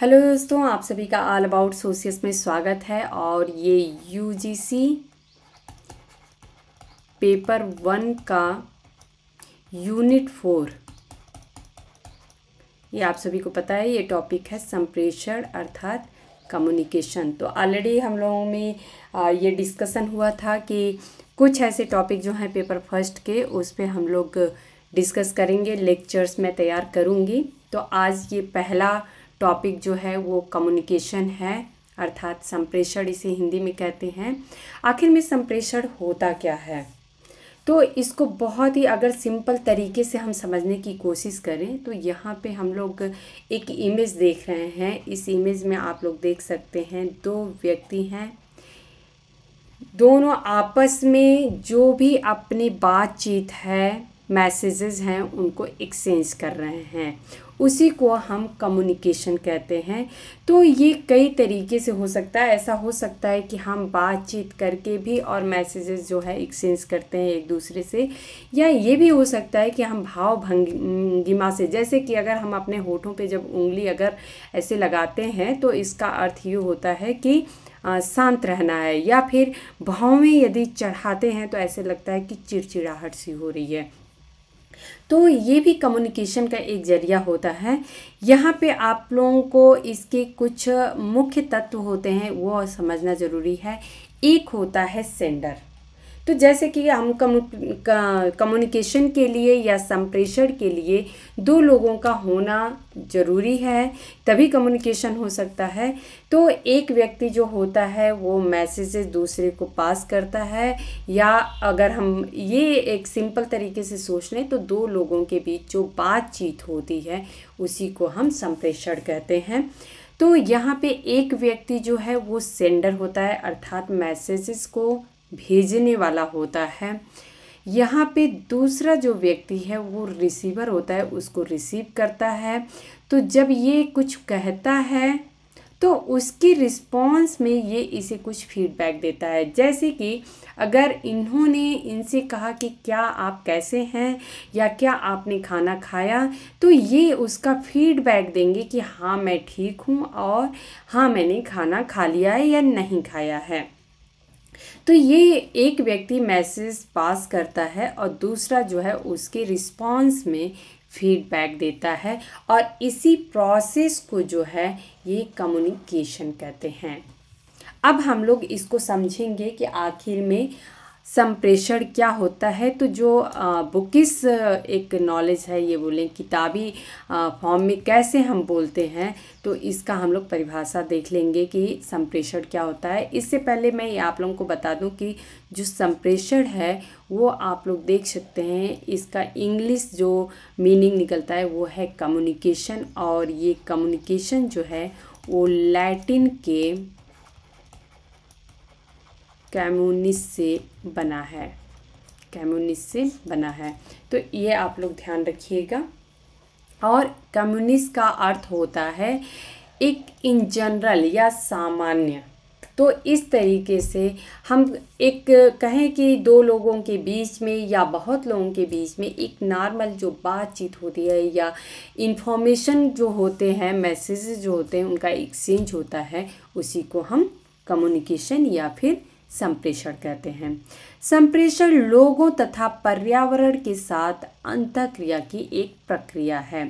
Hello दोस्तों आप सभी का ऑल अबाउट सोशियस में स्वागत है और ये यूजीसी पेपर वन का यूनिट फोर ये आप सभी को पता है ये टॉपिक है संप्रेषण अर्थात कम्युनिकेशन तो ऑलरेडी हम लोगों में ये डिस्कशन हुआ था कि कुछ ऐसे टॉपिक जो हैं पेपर फर्स्ट के उस पर हम लोग डिस्कस करेंगे लेक्चर्स मैं तैयार करूँगी तो आज ये पहला टॉपिक जो है वो कम्युनिकेशन है अर्थात संप्रेषण इसे हिंदी में कहते हैं आखिर में संप्रेषण होता क्या है तो इसको बहुत ही अगर सिंपल तरीके से हम समझने की कोशिश करें तो यहाँ पे हम लोग एक इमेज देख रहे हैं इस इमेज में आप लोग देख सकते हैं दो व्यक्ति हैं दोनों आपस में जो भी अपनी बातचीत है मैसेजेस हैं उनको एक्सचेंज कर रहे हैं उसी को हम कम्युनिकेशन कहते हैं तो ये कई तरीके से हो सकता है ऐसा हो सकता है कि हम बातचीत करके भी और मैसेजेस जो है एक्सचेंज करते हैं एक दूसरे से या ये भी हो सकता है कि हम भाव भंगिमा से जैसे कि अगर हम अपने होठों पे जब उंगली अगर ऐसे लगाते हैं तो इसका अर्थ ये होता है कि शांत रहना है या फिर भाव में यदि चढ़ाते हैं तो ऐसे लगता है कि चिड़चिड़ाहट सी हो रही है तो ये भी कम्युनिकेशन का एक जरिया होता है यहाँ पे आप लोगों को इसके कुछ मुख्य तत्व होते हैं वो समझना ज़रूरी है एक होता है सेंडर तो जैसे कि हम कम्युनिकेशन के लिए या संप्रेषण के लिए दो लोगों का होना ज़रूरी है तभी कम्युनिकेशन हो सकता है तो एक व्यक्ति जो होता है वो मैसेजेस दूसरे को पास करता है या अगर हम ये एक सिंपल तरीके से सोच लें तो दो लोगों के बीच जो बातचीत होती है उसी को हम संप्रेषण कहते हैं तो यहाँ पे एक व्यक्ति जो है वो सेंडर होता है अर्थात मैसेजेस को भेजने वाला होता है यहाँ पे दूसरा जो व्यक्ति है वो रिसीवर होता है उसको रिसीव करता है तो जब ये कुछ कहता है तो उसकी रिस्पॉन्स में ये इसे कुछ फीडबैक देता है जैसे कि अगर इन्होंने इनसे कहा कि क्या आप कैसे हैं या क्या आपने खाना खाया तो ये उसका फीडबैक देंगे कि हाँ मैं ठीक हूँ और हाँ मैंने खाना खा लिया है या नहीं खाया है तो ये एक व्यक्ति मैसेज पास करता है और दूसरा जो है उसके रिस्पांस में फीडबैक देता है और इसी प्रोसेस को जो है ये कम्युनिकेशन कहते हैं अब हम लोग इसको समझेंगे कि आखिर में संप्रेषण क्या होता है तो जो बुकिस एक नॉलेज है ये बोलें किताबी फॉर्म में कैसे हम बोलते हैं तो इसका हम लोग परिभाषा देख लेंगे कि संप्रेषण क्या होता है इससे पहले मैं ये आप लोगों को बता दूं कि जो संप्रेषण है वो आप लोग देख सकते हैं इसका इंग्लिश जो मीनिंग निकलता है वो है कम्युनिकेशन और ये कम्युनिकेशन जो है वो लैटिन के कैमोनिस से बना है कैमोनिस से बना है तो ये आप लोग ध्यान रखिएगा और कम्युनिस्ट का अर्थ होता है एक इन जनरल या सामान्य तो इस तरीके से हम एक कहें कि दो लोगों के बीच में या बहुत लोगों के बीच में एक नॉर्मल जो बातचीत होती है या इन्फॉर्मेशन जो होते हैं मैसेज जो होते हैं उनका एक्सचेंज होता है उसी को हम कम्युनिकेशन या फिर संप्रेषण कहते हैं संप्रेषण लोगों तथा पर्यावरण के साथ अंतक्रिया की एक प्रक्रिया है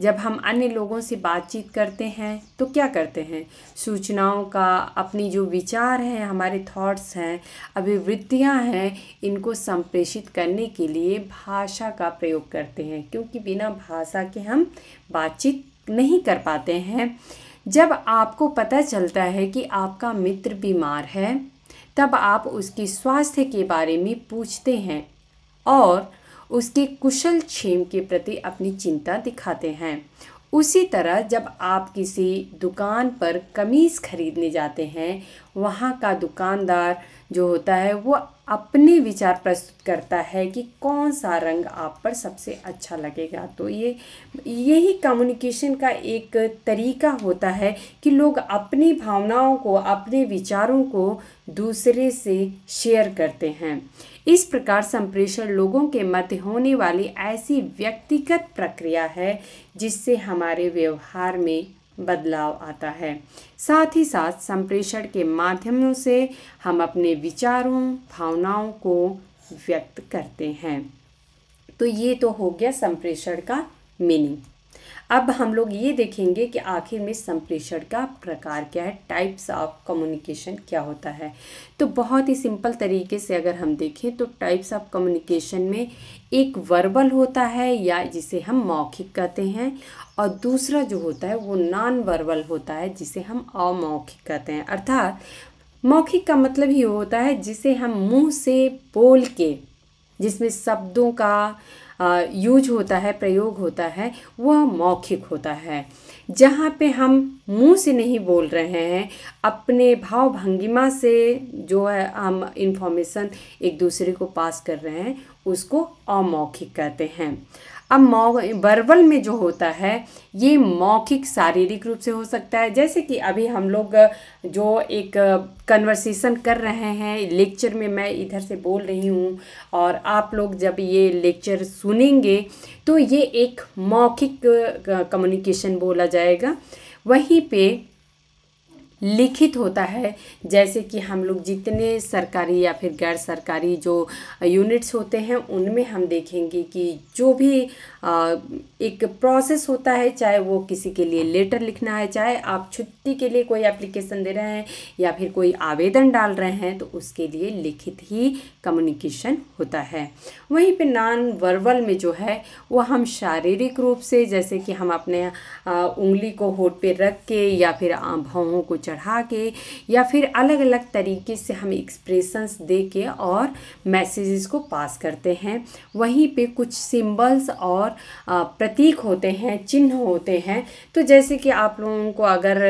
जब हम अन्य लोगों से बातचीत करते हैं तो क्या करते हैं सूचनाओं का अपनी जो विचार हैं हमारे थॉट्स हैं अभिवृत्तियाँ हैं इनको संप्रेषित करने के लिए भाषा का प्रयोग करते हैं क्योंकि बिना भाषा के हम बातचीत नहीं कर पाते हैं जब आपको पता चलता है कि आपका मित्र बीमार है तब आप उसकी स्वास्थ्य के बारे में पूछते हैं और उसके कुशल क्षेम के प्रति अपनी चिंता दिखाते हैं उसी तरह जब आप किसी दुकान पर कमीज़ खरीदने जाते हैं वहाँ का दुकानदार जो होता है वो अपने विचार प्रस्तुत करता है कि कौन सा रंग आप पर सबसे अच्छा लगेगा तो ये यही कम्युनिकेशन का एक तरीका होता है कि लोग अपनी भावनाओं को अपने विचारों को दूसरे से शेयर करते हैं इस प्रकार संप्रेषण लोगों के मध्य होने वाली ऐसी व्यक्तिगत प्रक्रिया है जिससे हमारे व्यवहार में बदलाव आता है साथ ही साथ संप्रेषण के माध्यमों से हम अपने विचारों भावनाओं को व्यक्त करते हैं तो ये तो हो गया संप्रेषण का मीनिंग अब हम लोग ये देखेंगे कि आखिर में संप्रेषण का प्रकार क्या है टाइप्स ऑफ कम्युनिकेशन क्या होता है तो बहुत ही सिंपल तरीके से अगर हम देखें तो टाइप्स ऑफ कम्युनिकेशन में एक वर्बल होता है या जिसे हम मौखिक कहते हैं और दूसरा जो होता है वो नॉन वर्बल होता है जिसे हम अमौखिक कहते हैं अर्थात मौखिक का मतलब ही होता है जिसे हम मुंह से बोल के जिसमें शब्दों का यूज होता है प्रयोग होता है वह मौखिक होता है जहाँ पे हम मुंह से नहीं बोल रहे हैं अपने भाव भंगिमा से जो है हम इन्फॉर्मेशन एक दूसरे को पास कर रहे हैं उसको अमौखिक कहते हैं अब मौ बर्बल में जो होता है ये मौखिक शारीरिक रूप से हो सकता है जैसे कि अभी हम लोग जो एक कन्वर्सेशन कर रहे हैं लेक्चर में मैं इधर से बोल रही हूँ और आप लोग जब ये लेक्चर सुनेंगे तो ये एक मौखिक कम्युनिकेशन बोला जाएगा वहीं पे लिखित होता है जैसे कि हम लोग जितने सरकारी या फिर गैर सरकारी जो यूनिट्स होते हैं उनमें हम देखेंगे कि जो भी आ, एक प्रोसेस होता है चाहे वो किसी के लिए लेटर लिखना है चाहे आप छुट्टी के लिए कोई एप्लीकेशन दे रहे हैं या फिर कोई आवेदन डाल रहे हैं तो उसके लिए लिखित ही कम्युनिकेशन होता है वहीं पे नॉन वर्बल में जो है वो हम शारीरिक रूप से जैसे कि हम अपने आ, उंगली को होठ पे रख के या फिर भावों को चढ़ा के या फिर अलग अलग तरीके से हम एक्सप्रेशंस दे के और मैसेजेस को पास करते हैं वहीं पे कुछ सिम सिंबल्स और प्रतीक होते हैं चिन्ह होते हैं तो जैसे कि आप लोगों को अगर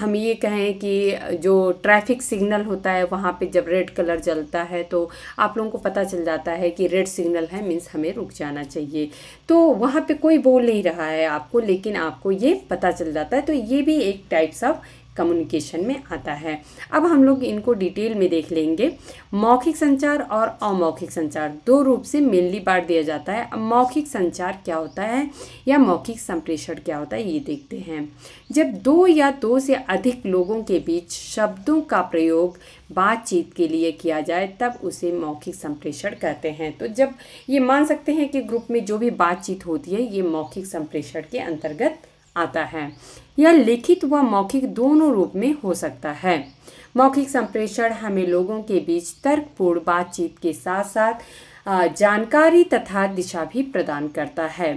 हम ये कहें कि जो ट्रैफिक सिग्नल होता है वहाँ पे जब रेड कलर जलता है तो आप लोगों को पता चल जाता है कि रेड सिग्नल है मीन्स हमें रुक जाना चाहिए तो वहाँ पे कोई बोल नहीं रहा है आपको लेकिन आपको ये पता चल जाता है तो ये भी एक टाइप्स ऑफ कम्युनिकेशन में आता है अब हम लोग इनको डिटेल में देख लेंगे मौखिक संचार और अमौखिक संचार दो रूप से मेनली बांट दिया जाता है अब मौखिक संचार क्या होता है या मौखिक संप्रेषण क्या होता है ये देखते हैं जब दो या दो से अधिक लोगों के बीच शब्दों का प्रयोग बातचीत के लिए किया जाए तब उसे मौखिक संप्रेषण कहते हैं तो जब ये मान सकते हैं कि ग्रुप में जो भी बातचीत होती है ये मौखिक संप्रेषण के अंतर्गत आता है यह लिखित व मौखिक दोनों रूप में हो सकता है मौखिक संप्रेषण हमें लोगों के बीच तर्कपूर्ण बातचीत के साथ साथ जानकारी तथा दिशा भी प्रदान करता है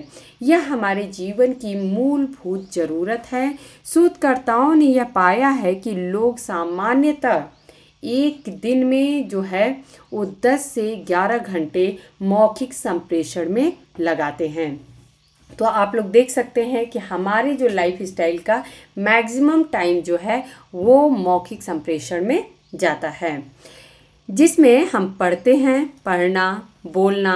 यह हमारे जीवन की मूलभूत जरूरत है शोधकर्ताओं ने यह पाया है कि लोग सामान्यतः एक दिन में जो है वो 10 से 11 घंटे मौखिक संप्रेषण में लगाते हैं तो आप लोग देख सकते हैं कि हमारे जो लाइफ स्टाइल का मैक्सिमम टाइम जो है वो मौखिक संप्रेषण में जाता है जिसमें हम पढ़ते हैं पढ़ना बोलना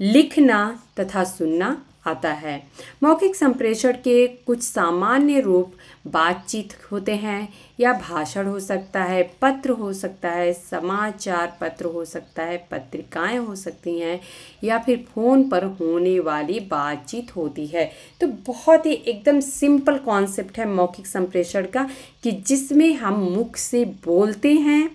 लिखना तथा सुनना आता है मौखिक संप्रेषण के कुछ सामान्य रूप बातचीत होते हैं या भाषण हो सकता है पत्र हो सकता है समाचार पत्र हो सकता है पत्रिकाएं हो सकती हैं या फिर फ़ोन पर होने वाली बातचीत होती है तो बहुत ही एकदम सिंपल कॉन्सेप्ट है मौखिक संप्रेषण का कि जिसमें हम मुख से बोलते हैं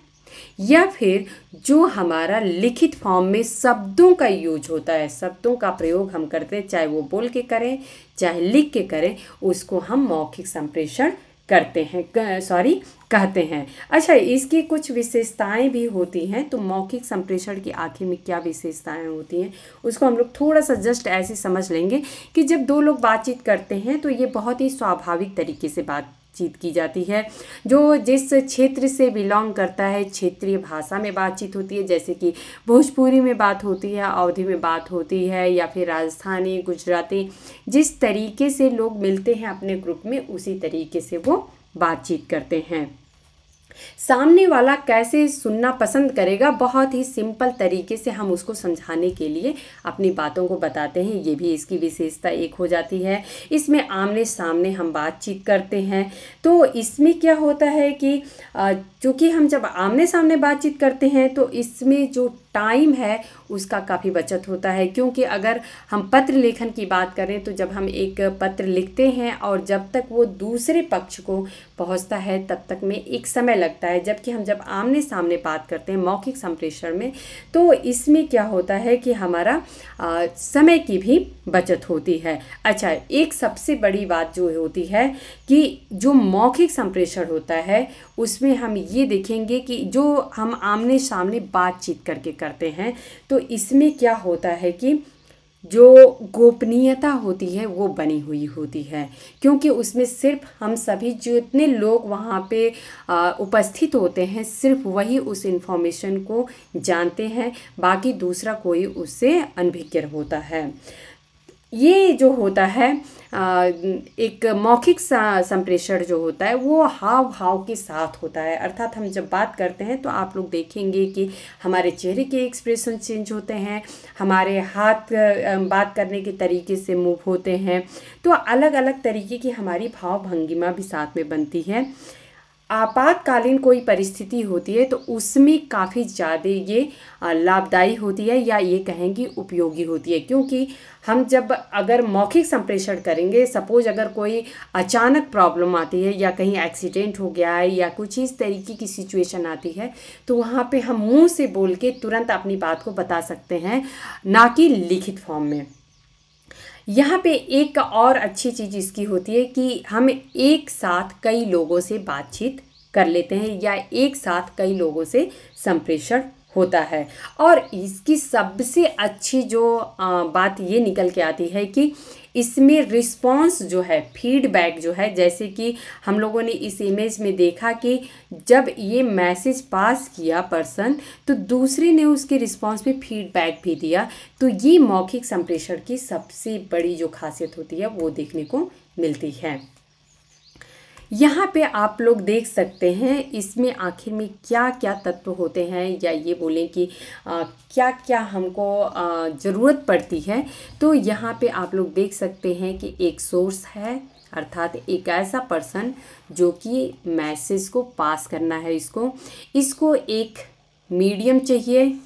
या फिर जो हमारा लिखित फॉर्म में शब्दों का यूज होता है शब्दों का प्रयोग हम करते हैं चाहे वो बोल के करें चाहे लिख के करें उसको हम मौखिक संप्रेषण करते हैं सॉरी कहते हैं अच्छा इसकी कुछ विशेषताएं भी होती हैं तो मौखिक संप्रेषण की आखिर में क्या विशेषताएं होती हैं उसको हम लोग थोड़ा सा जस्ट ऐसे समझ लेंगे कि जब दो लोग बातचीत करते हैं तो ये बहुत ही स्वाभाविक तरीके से बात बातचीत की जाती है जो जिस क्षेत्र से बिलोंग करता है क्षेत्रीय भाषा में बातचीत होती है जैसे कि भोजपुरी में बात होती है अवधि में बात होती है या फिर राजस्थानी गुजराती जिस तरीके से लोग मिलते हैं अपने ग्रुप में उसी तरीके से वो बातचीत करते हैं सामने वाला कैसे सुनना पसंद करेगा बहुत ही सिंपल तरीके से हम उसको समझाने के लिए अपनी बातों को बताते हैं ये भी इसकी विशेषता एक हो जाती है इसमें आमने सामने हम बातचीत करते हैं तो इसमें क्या होता है कि चूँकि हम जब आमने सामने बातचीत करते हैं तो इसमें जो टाइम है उसका काफ़ी बचत होता है क्योंकि अगर हम पत्र लेखन की बात करें तो जब हम एक पत्र लिखते हैं और जब तक वो दूसरे पक्ष को पहुंचता है तब तक में एक समय लगता है जबकि हम जब आमने सामने बात करते हैं मौखिक संप्रेषण में तो इसमें क्या होता है कि हमारा आ, समय की भी बचत होती है अच्छा एक सबसे बड़ी बात जो होती है कि जो मौखिक संप्रेषण होता है उसमें हम ये देखेंगे कि जो हम आमने सामने बातचीत करके करते हैं तो इसमें क्या होता है कि जो गोपनीयता होती है वो बनी हुई होती है क्योंकि उसमें सिर्फ हम सभी जितने लोग वहाँ पे आ, उपस्थित होते हैं सिर्फ वही उस इन्फॉर्मेशन को जानते हैं बाकी दूसरा कोई उससे अनभिज्ञ होता है ये जो होता है एक मौखिक संप्रेषण जो होता है वो हाव भाव के साथ होता है अर्थात हम जब बात करते हैं तो आप लोग देखेंगे कि हमारे चेहरे के एक्सप्रेशन चेंज होते हैं हमारे हाथ बात करने के तरीके से मूव होते हैं तो अलग अलग तरीके की हमारी भाव भंगिमा भी साथ में बनती है आपातकालीन कोई परिस्थिति होती है तो उसमें काफ़ी ज़्यादा ये लाभदायी होती है या ये कहेंगे उपयोगी होती है क्योंकि हम जब अगर मौखिक संप्रेषण करेंगे सपोज अगर कोई अचानक प्रॉब्लम आती है या कहीं एक्सीडेंट हो गया है या कुछ इस तरीके की सिचुएशन आती है तो वहाँ पे हम मुंह से बोल के तुरंत अपनी बात को बता सकते हैं ना कि लिखित फॉर्म में यहाँ पे एक और अच्छी चीज़ इसकी होती है कि हम एक साथ कई लोगों से बातचीत कर लेते हैं या एक साथ कई लोगों से संप्रेषण होता है और इसकी सबसे अच्छी जो बात ये निकल के आती है कि इसमें रिस्पांस जो है फीडबैक जो है जैसे कि हम लोगों ने इस इमेज में देखा कि जब ये मैसेज पास किया पर्सन तो दूसरे ने उसके रिस्पांस पे फीडबैक भी दिया तो ये मौखिक संप्रेषण की सबसे बड़ी जो खासियत होती है वो देखने को मिलती है यहाँ पे आप लोग देख सकते हैं इसमें आखिर में क्या क्या तत्व होते हैं या ये बोलें कि आ, क्या क्या हमको ज़रूरत पड़ती है तो यहाँ पे आप लोग देख सकते हैं कि एक सोर्स है अर्थात एक ऐसा पर्सन जो कि मैसेज को पास करना है इसको इसको एक मीडियम चाहिए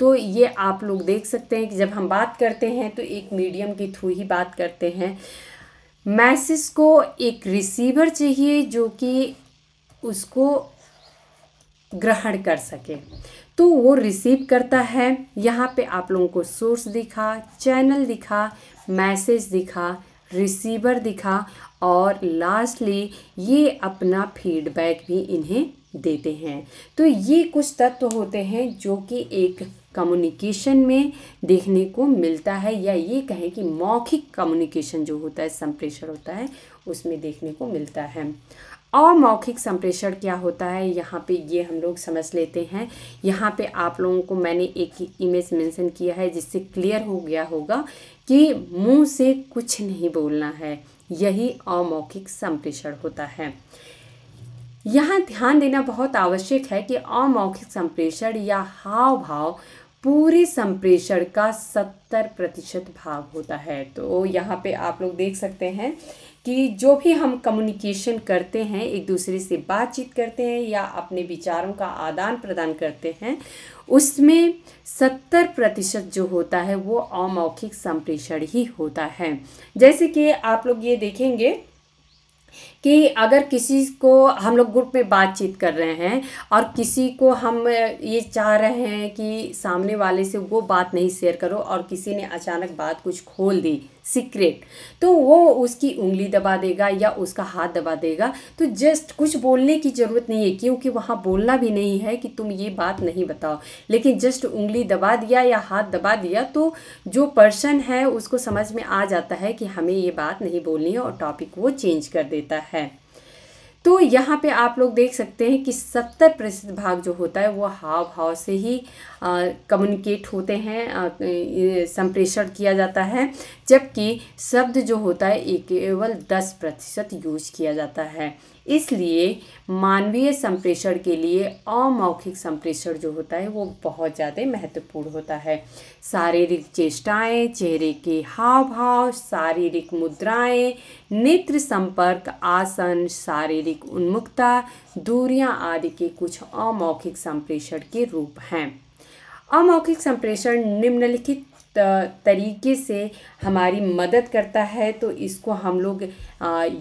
तो ये आप लोग देख सकते हैं कि जब हम बात करते हैं तो एक मीडियम के थ्रू ही बात करते हैं मैसेज को एक रिसीवर चाहिए जो कि उसको ग्रहण कर सके तो वो रिसीव करता है यहाँ पे आप लोगों को सोर्स दिखा चैनल दिखा मैसेज दिखा रिसीवर दिखा और लास्टली ये अपना फीडबैक भी इन्हें देते हैं तो ये कुछ तत्व होते हैं जो कि एक कम्युनिकेशन में देखने को मिलता है या ये कहें कि मौखिक कम्युनिकेशन जो होता है संप्रेषण होता है उसमें देखने को मिलता है अमौखिक संप्रेषण क्या होता है यहाँ पे ये हम लोग समझ लेते हैं यहाँ पे आप लोगों को मैंने एक इमेज मेंशन किया है जिससे क्लियर हो गया होगा कि मुंह से कुछ नहीं बोलना है यही अमौखिक संप्रेषण होता है यहाँ ध्यान देना बहुत आवश्यक है कि अमौखिक संप्रेषण या हाव भाव पूरे संप्रेषण का सत्तर प्रतिशत भाग होता है तो यहाँ पे आप लोग देख सकते हैं कि जो भी हम कम्युनिकेशन करते हैं एक दूसरे से बातचीत करते हैं या अपने विचारों का आदान प्रदान करते हैं उसमें सत्तर प्रतिशत जो होता है वो अमौखिक संप्रेषण ही होता है जैसे कि आप लोग ये देखेंगे कि अगर किसी को हम लोग ग्रुप में बातचीत कर रहे हैं और किसी को हम ये चाह रहे हैं कि सामने वाले से वो बात नहीं शेयर करो और किसी ने अचानक बात कुछ खोल दी सीक्रेट तो वो उसकी उंगली दबा देगा या उसका हाथ दबा देगा तो जस्ट कुछ बोलने की ज़रूरत नहीं है क्योंकि वहाँ बोलना भी नहीं है कि तुम ये बात नहीं बताओ लेकिन जस्ट उंगली दबा दिया या हाथ दबा दिया तो जो पर्सन है उसको समझ में आ जाता है कि हमें ये बात नहीं बोलनी है और टॉपिक वो चेंज कर देता है तो यहाँ पे आप लोग देख सकते हैं कि सत्तर प्रतिशत भाग जो होता है वो हाव भाव से ही कम्युनिकेट होते हैं संप्रेषण किया जाता है जबकि शब्द जो होता है ये केवल दस प्रतिशत यूज किया जाता है इसलिए मानवीय संप्रेषण के लिए अमौखिक संप्रेषण जो होता है वो बहुत ज़्यादा महत्वपूर्ण होता है शारीरिक चेष्टाएं चेहरे के हाव भाव शारीरिक मुद्राएं नेत्र संपर्क आसन शारीरिक उन्मुखता दूरियां आदि के कुछ अमौखिक संप्रेषण के रूप हैं अमौखिक संप्रेषण निम्नलिखित तरीके से हमारी मदद करता है तो इसको हम लोग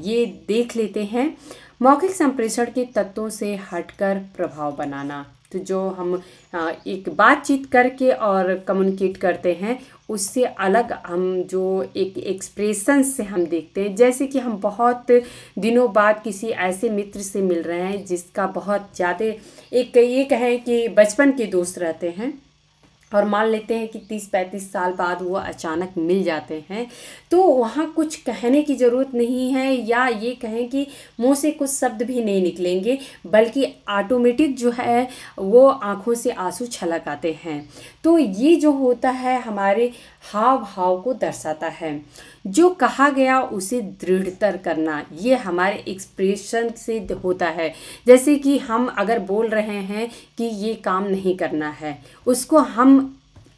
ये देख लेते हैं मौखिक संप्रेषण के तत्वों से हटकर प्रभाव बनाना तो जो हम एक बातचीत करके और कम्युनिकेट करते हैं उससे अलग हम जो एक एक्सप्रेशन से हम देखते हैं जैसे कि हम बहुत दिनों बाद किसी ऐसे मित्र से मिल रहे हैं जिसका बहुत ज़्यादा एक ये कहें कि बचपन के दोस्त रहते हैं और मान लेते हैं कि तीस पैंतीस साल बाद वो अचानक मिल जाते हैं तो वहाँ कुछ कहने की ज़रूरत नहीं है या ये कहें कि मुँह से कुछ शब्द भी नहीं निकलेंगे बल्कि ऑटोमेटिक जो है वो आँखों से आंसू छलक आते हैं तो ये जो होता है हमारे हाव भाव को दर्शाता है जो कहा गया उसे दृढ़तर करना ये हमारे एक्सप्रेशन से होता है जैसे कि हम अगर बोल रहे हैं कि ये काम नहीं करना है उसको हम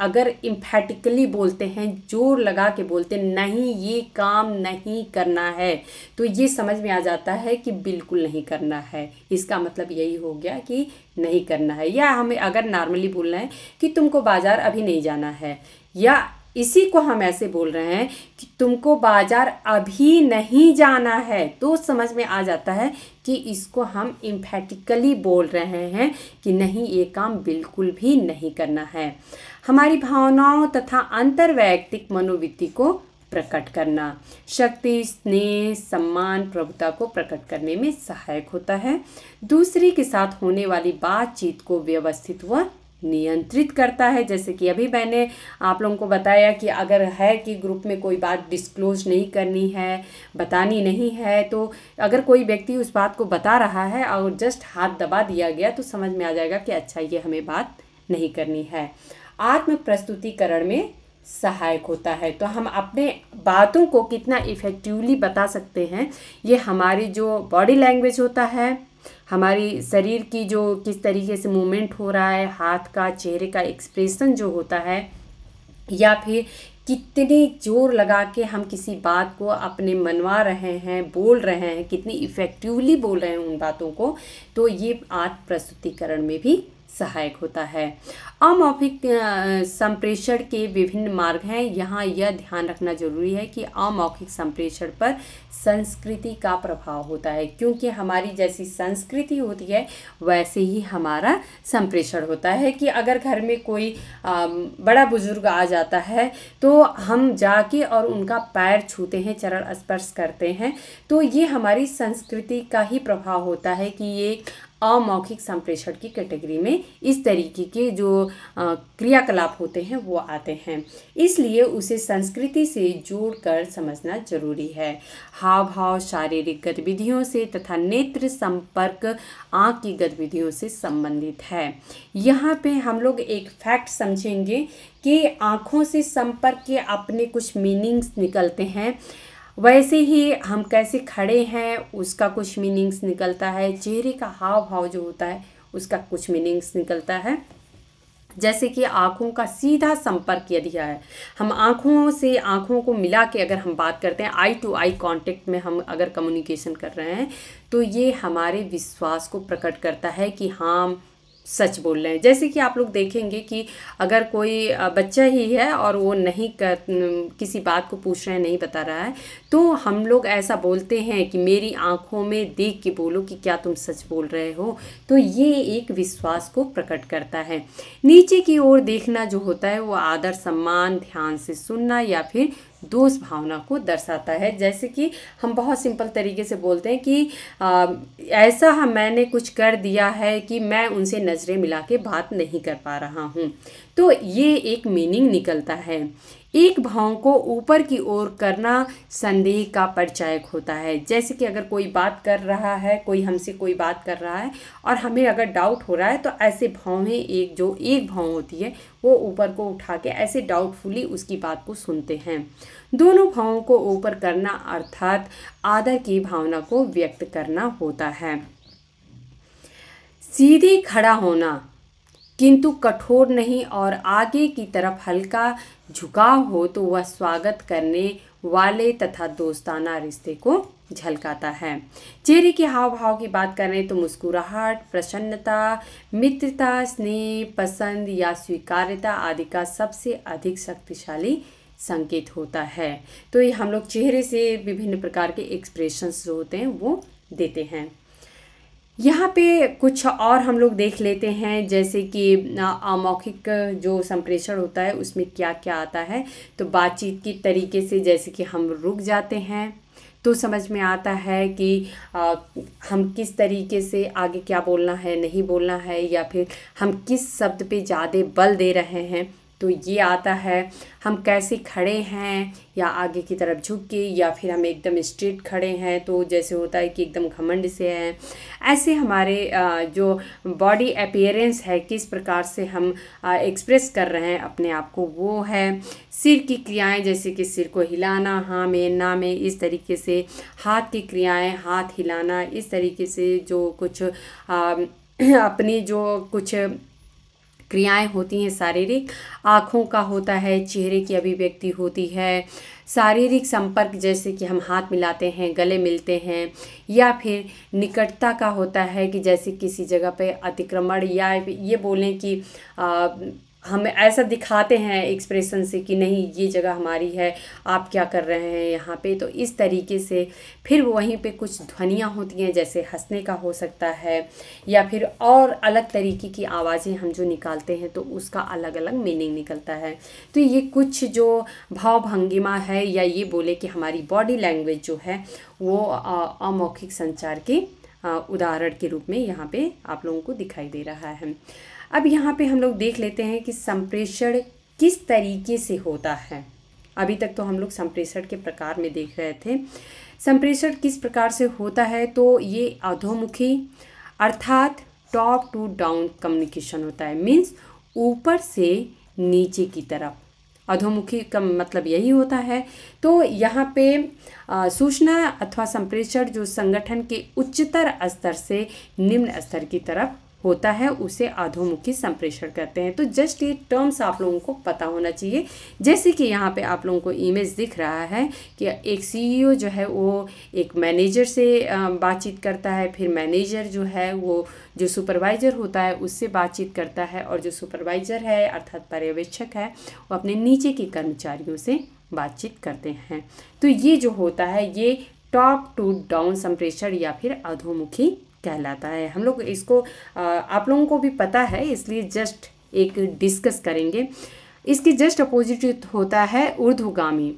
अगर इम्फेटिकली बोलते हैं जोर लगा के बोलते हैं नहीं ये काम नहीं करना है तो ये समझ में आ जाता है कि बिल्कुल नहीं करना है इसका मतलब यही हो गया कि नहीं करना है या हमें अगर नॉर्मली बोलना है कि तुमको बाज़ार अभी नहीं जाना है या इसी को हम ऐसे बोल रहे हैं कि तुमको बाजार अभी नहीं जाना है तो समझ में आ जाता है कि इसको हम इम्फेटिकली बोल रहे हैं कि नहीं ये काम बिल्कुल भी नहीं करना है हमारी भावनाओं तथा अंतर्वैयक्तिक मनोवृत्ति को प्रकट करना शक्ति स्नेह सम्मान प्रभुता को प्रकट करने में सहायक होता है दूसरे के साथ होने वाली बातचीत को व्यवस्थित व नियंत्रित करता है जैसे कि अभी मैंने आप लोगों को बताया कि अगर है कि ग्रुप में कोई बात डिस्क्लोज नहीं करनी है बतानी नहीं है तो अगर कोई व्यक्ति उस बात को बता रहा है और जस्ट हाथ दबा दिया गया तो समझ में आ जाएगा कि अच्छा ये हमें बात नहीं करनी है आत्म प्रस्तुतिकरण में सहायक होता है तो हम अपने बातों को कितना इफ़ेक्टिवली बता सकते हैं ये हमारी जो बॉडी लैंग्वेज होता है हमारी शरीर की जो किस तरीके से मूवमेंट हो रहा है हाथ का चेहरे का एक्सप्रेशन जो होता है या फिर कितने जोर लगा के हम किसी बात को अपने मनवा रहे हैं बोल रहे हैं कितनी इफ़ेक्टिवली बोल रहे हैं उन बातों को तो ये आर्ट प्रस्तुतिकरण में भी सहायक होता है अमौखिक संप्रेषण के विभिन्न मार्ग हैं यहाँ यह ध्यान रखना जरूरी है कि अमौखिक संप्रेषण पर संस्कृति का प्रभाव होता है क्योंकि हमारी जैसी संस्कृति होती है वैसे ही हमारा संप्रेषण होता है कि अगर घर में कोई बड़ा बुजुर्ग आ जाता है तो हम जाके और उनका पैर छूते हैं चरण स्पर्श करते हैं तो ये हमारी संस्कृति का ही प्रभाव होता है कि ये अमौखिक संप्रेषण की कैटेगरी में इस तरीके के जो क्रियाकलाप होते हैं वो आते हैं इसलिए उसे संस्कृति से जोड़कर समझना जरूरी है हाव भाव शारीरिक गतिविधियों से तथा नेत्र संपर्क आँख की गतिविधियों से संबंधित है यहाँ पे हम लोग एक फैक्ट समझेंगे कि आँखों से संपर्क के अपने कुछ मीनिंग्स निकलते हैं वैसे ही हम कैसे खड़े हैं उसका कुछ मीनिंग्स निकलता है चेहरे का हाव भाव जो होता है उसका कुछ मीनिंग्स निकलता है जैसे कि आँखों का सीधा संपर्क यदि है हम आँखों से आँखों को मिला के अगर हम बात करते हैं आई टू आई कांटेक्ट में हम अगर कम्युनिकेशन कर रहे हैं तो ये हमारे विश्वास को प्रकट करता है कि हाँ सच बोल रहे हैं जैसे कि आप लोग देखेंगे कि अगर कोई बच्चा ही है और वो नहीं कर किसी बात को पूछ रहे हैं नहीं बता रहा है तो हम लोग ऐसा बोलते हैं कि मेरी आंखों में देख के बोलो कि क्या तुम सच बोल रहे हो तो ये एक विश्वास को प्रकट करता है नीचे की ओर देखना जो होता है वो आदर सम्मान ध्यान से सुनना या फिर दोष भावना को दर्शाता है जैसे कि हम बहुत सिंपल तरीके से बोलते हैं कि आ, ऐसा हम हाँ मैंने कुछ कर दिया है कि मैं उनसे नज़रें मिला के बात नहीं कर पा रहा हूँ तो ये एक मीनिंग निकलता है एक भाव को ऊपर की ओर करना संदेह का परिचायक होता है जैसे कि अगर कोई बात कर रहा है कोई हमसे कोई बात कर रहा है और हमें अगर डाउट हो रहा है तो ऐसे भावें एक जो एक भाव होती है वो ऊपर को उठा के ऐसे डाउटफुली उसकी बात को सुनते हैं दोनों भावों को ऊपर करना अर्थात आदर की भावना को व्यक्त करना होता है सीधे खड़ा होना किंतु कठोर नहीं और आगे की तरफ हल्का झुकाव हो तो वह स्वागत करने वाले तथा दोस्ताना रिश्ते को झलकाता है चेहरे के हाव भाव की बात करें तो मुस्कुराहट प्रसन्नता मित्रता स्नेह पसंद या स्वीकार्यता आदि का सबसे अधिक शक्तिशाली संकेत होता है तो ये हम लोग चेहरे से विभिन्न प्रकार के एक्सप्रेशंस जो होते हैं वो देते हैं यहाँ पे कुछ और हम लोग देख लेते हैं जैसे कि अमौखिक जो संप्रेषण होता है उसमें क्या क्या आता है तो बातचीत की तरीके से जैसे कि हम रुक जाते हैं तो समझ में आता है कि आ, हम किस तरीके से आगे क्या बोलना है नहीं बोलना है या फिर हम किस शब्द पे ज़्यादा बल दे रहे हैं तो ये आता है हम कैसे खड़े हैं या आगे की तरफ झुक के या फिर हम एकदम स्ट्रेट खड़े हैं तो जैसे होता है कि एकदम घमंड से हैं ऐसे हमारे जो बॉडी अपेयरेंस है किस प्रकार से हम एक्सप्रेस कर रहे हैं अपने आप को वो है सिर की क्रियाएं जैसे कि सिर को हिलाना हाँ में ना में इस तरीके से हाथ की क्रियाएं हाथ हिलाना इस तरीके से जो कुछ अपनी जो कुछ क्रियाएं होती हैं शारीरिक आँखों का होता है चेहरे की अभिव्यक्ति होती है शारीरिक संपर्क जैसे कि हम हाथ मिलाते हैं गले मिलते हैं या फिर निकटता का होता है कि जैसे किसी जगह पे अतिक्रमण या ये बोलें कि आ, हम ऐसा दिखाते हैं एक्सप्रेशन से कि नहीं ये जगह हमारी है आप क्या कर रहे हैं यहाँ पे तो इस तरीके से फिर वहीं पे कुछ ध्वनियाँ होती हैं जैसे हंसने का हो सकता है या फिर और अलग तरीके की आवाज़ें हम जो निकालते हैं तो उसका अलग अलग मीनिंग निकलता है तो ये कुछ जो भाव भंगिमा है या ये बोले कि हमारी बॉडी लैंग्वेज जो है वो अमौखिक संचार के उदाहरण के रूप में यहाँ पर आप लोगों को दिखाई दे रहा है अब यहाँ पे हम लोग देख लेते हैं कि संप्रेषण किस तरीके से होता है अभी तक तो हम लोग संप्रेषण के प्रकार में देख रहे थे संप्रेषण किस प्रकार से होता है तो ये अधोमुखी अर्थात टॉप टू डाउन कम्युनिकेशन होता है मीन्स ऊपर से नीचे की तरफ अधोमुखी का मतलब यही होता है तो यहाँ पे सूचना अथवा संप्रेषण जो संगठन के उच्चतर स्तर से निम्न स्तर की तरफ होता है उसे अधोमुखी संप्रेषण करते हैं तो जस्ट ये टर्म्स आप लोगों को पता होना चाहिए जैसे कि यहाँ पे आप लोगों को इमेज दिख रहा है कि एक सीईओ जो है वो एक मैनेजर से बातचीत करता है फिर मैनेजर जो है वो जो सुपरवाइज़र होता है उससे बातचीत करता है और जो सुपरवाइज़र है अर्थात पर्यवेक्षक है वो अपने नीचे के कर्मचारियों से बातचीत करते हैं तो ये जो होता है ये टॉप टू डाउन संप्रेषण या फिर अधोमुखी कहलाता है हम लोग इसको आप लोगों को भी पता है इसलिए जस्ट एक डिस्कस करेंगे इसके जस्ट अपोजिट होता है ऊर्ध्वगामी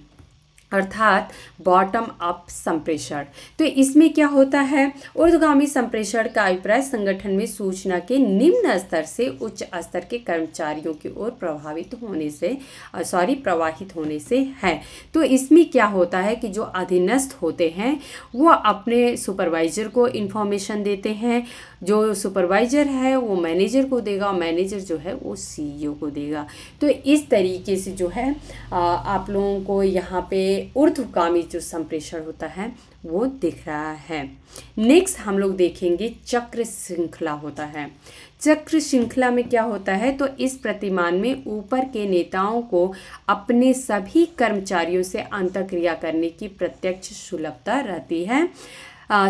अर्थात बॉटम अप संप्रेषण तो इसमें क्या होता है ऊर्धगामी संप्रेषण का अभिप्राय संगठन में सूचना के निम्न स्तर से उच्च स्तर के कर्मचारियों की ओर प्रभावित होने से सॉरी प्रवाहित होने से है तो इसमें क्या होता है कि जो अधीनस्थ होते हैं वो अपने सुपरवाइजर को इन्फॉर्मेशन देते हैं जो सुपरवाइजर है वो मैनेजर को देगा और मैनेजर जो है वो सी e को देगा तो इस तरीके से जो है आप लोगों को यहाँ पे ऊर्ध्वगामी जो संप्रेषण होता है वो दिख रहा है नेक्स्ट हम लोग देखेंगे चक्र श्रृंखला होता है चक्र श्रृंखला में क्या होता है तो इस प्रतिमान में ऊपर के नेताओं को अपने सभी कर्मचारियों से अंतक्रिया करने की प्रत्यक्ष सुलभता रहती है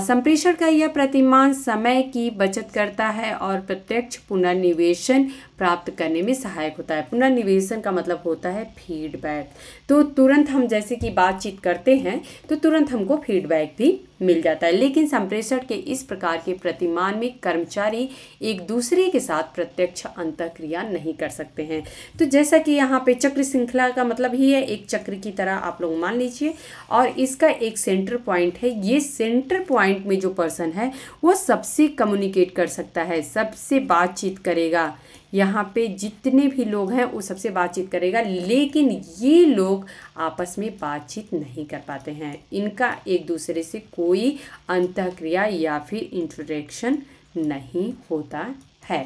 संप्रेषण का यह प्रतिमान समय की बचत करता है और प्रत्यक्ष पुनर्निवेशन प्राप्त करने में सहायक होता है पुनर्निवेशन का मतलब होता है फीडबैक तो तुरंत हम जैसे कि बातचीत करते हैं तो तुरंत हमको फीडबैक भी मिल जाता है लेकिन संप्रेषण के इस प्रकार के प्रतिमान में कर्मचारी एक दूसरे के साथ प्रत्यक्ष अंतक्रिया नहीं कर सकते हैं तो जैसा कि यहाँ पे चक्र श्रृंखला का मतलब ही है एक चक्र की तरह आप लोग मान लीजिए और इसका एक सेंटर पॉइंट है ये सेंटर पॉइंट में जो पर्सन है वो सबसे कम्युनिकेट कर सकता है सबसे बातचीत करेगा यहाँ पे जितने भी लोग हैं वो सबसे बातचीत करेगा लेकिन ये लोग आपस में बातचीत नहीं कर पाते हैं इनका एक दूसरे से कोई अंतक्रिया या फिर इंट्रोडक्शन नहीं होता है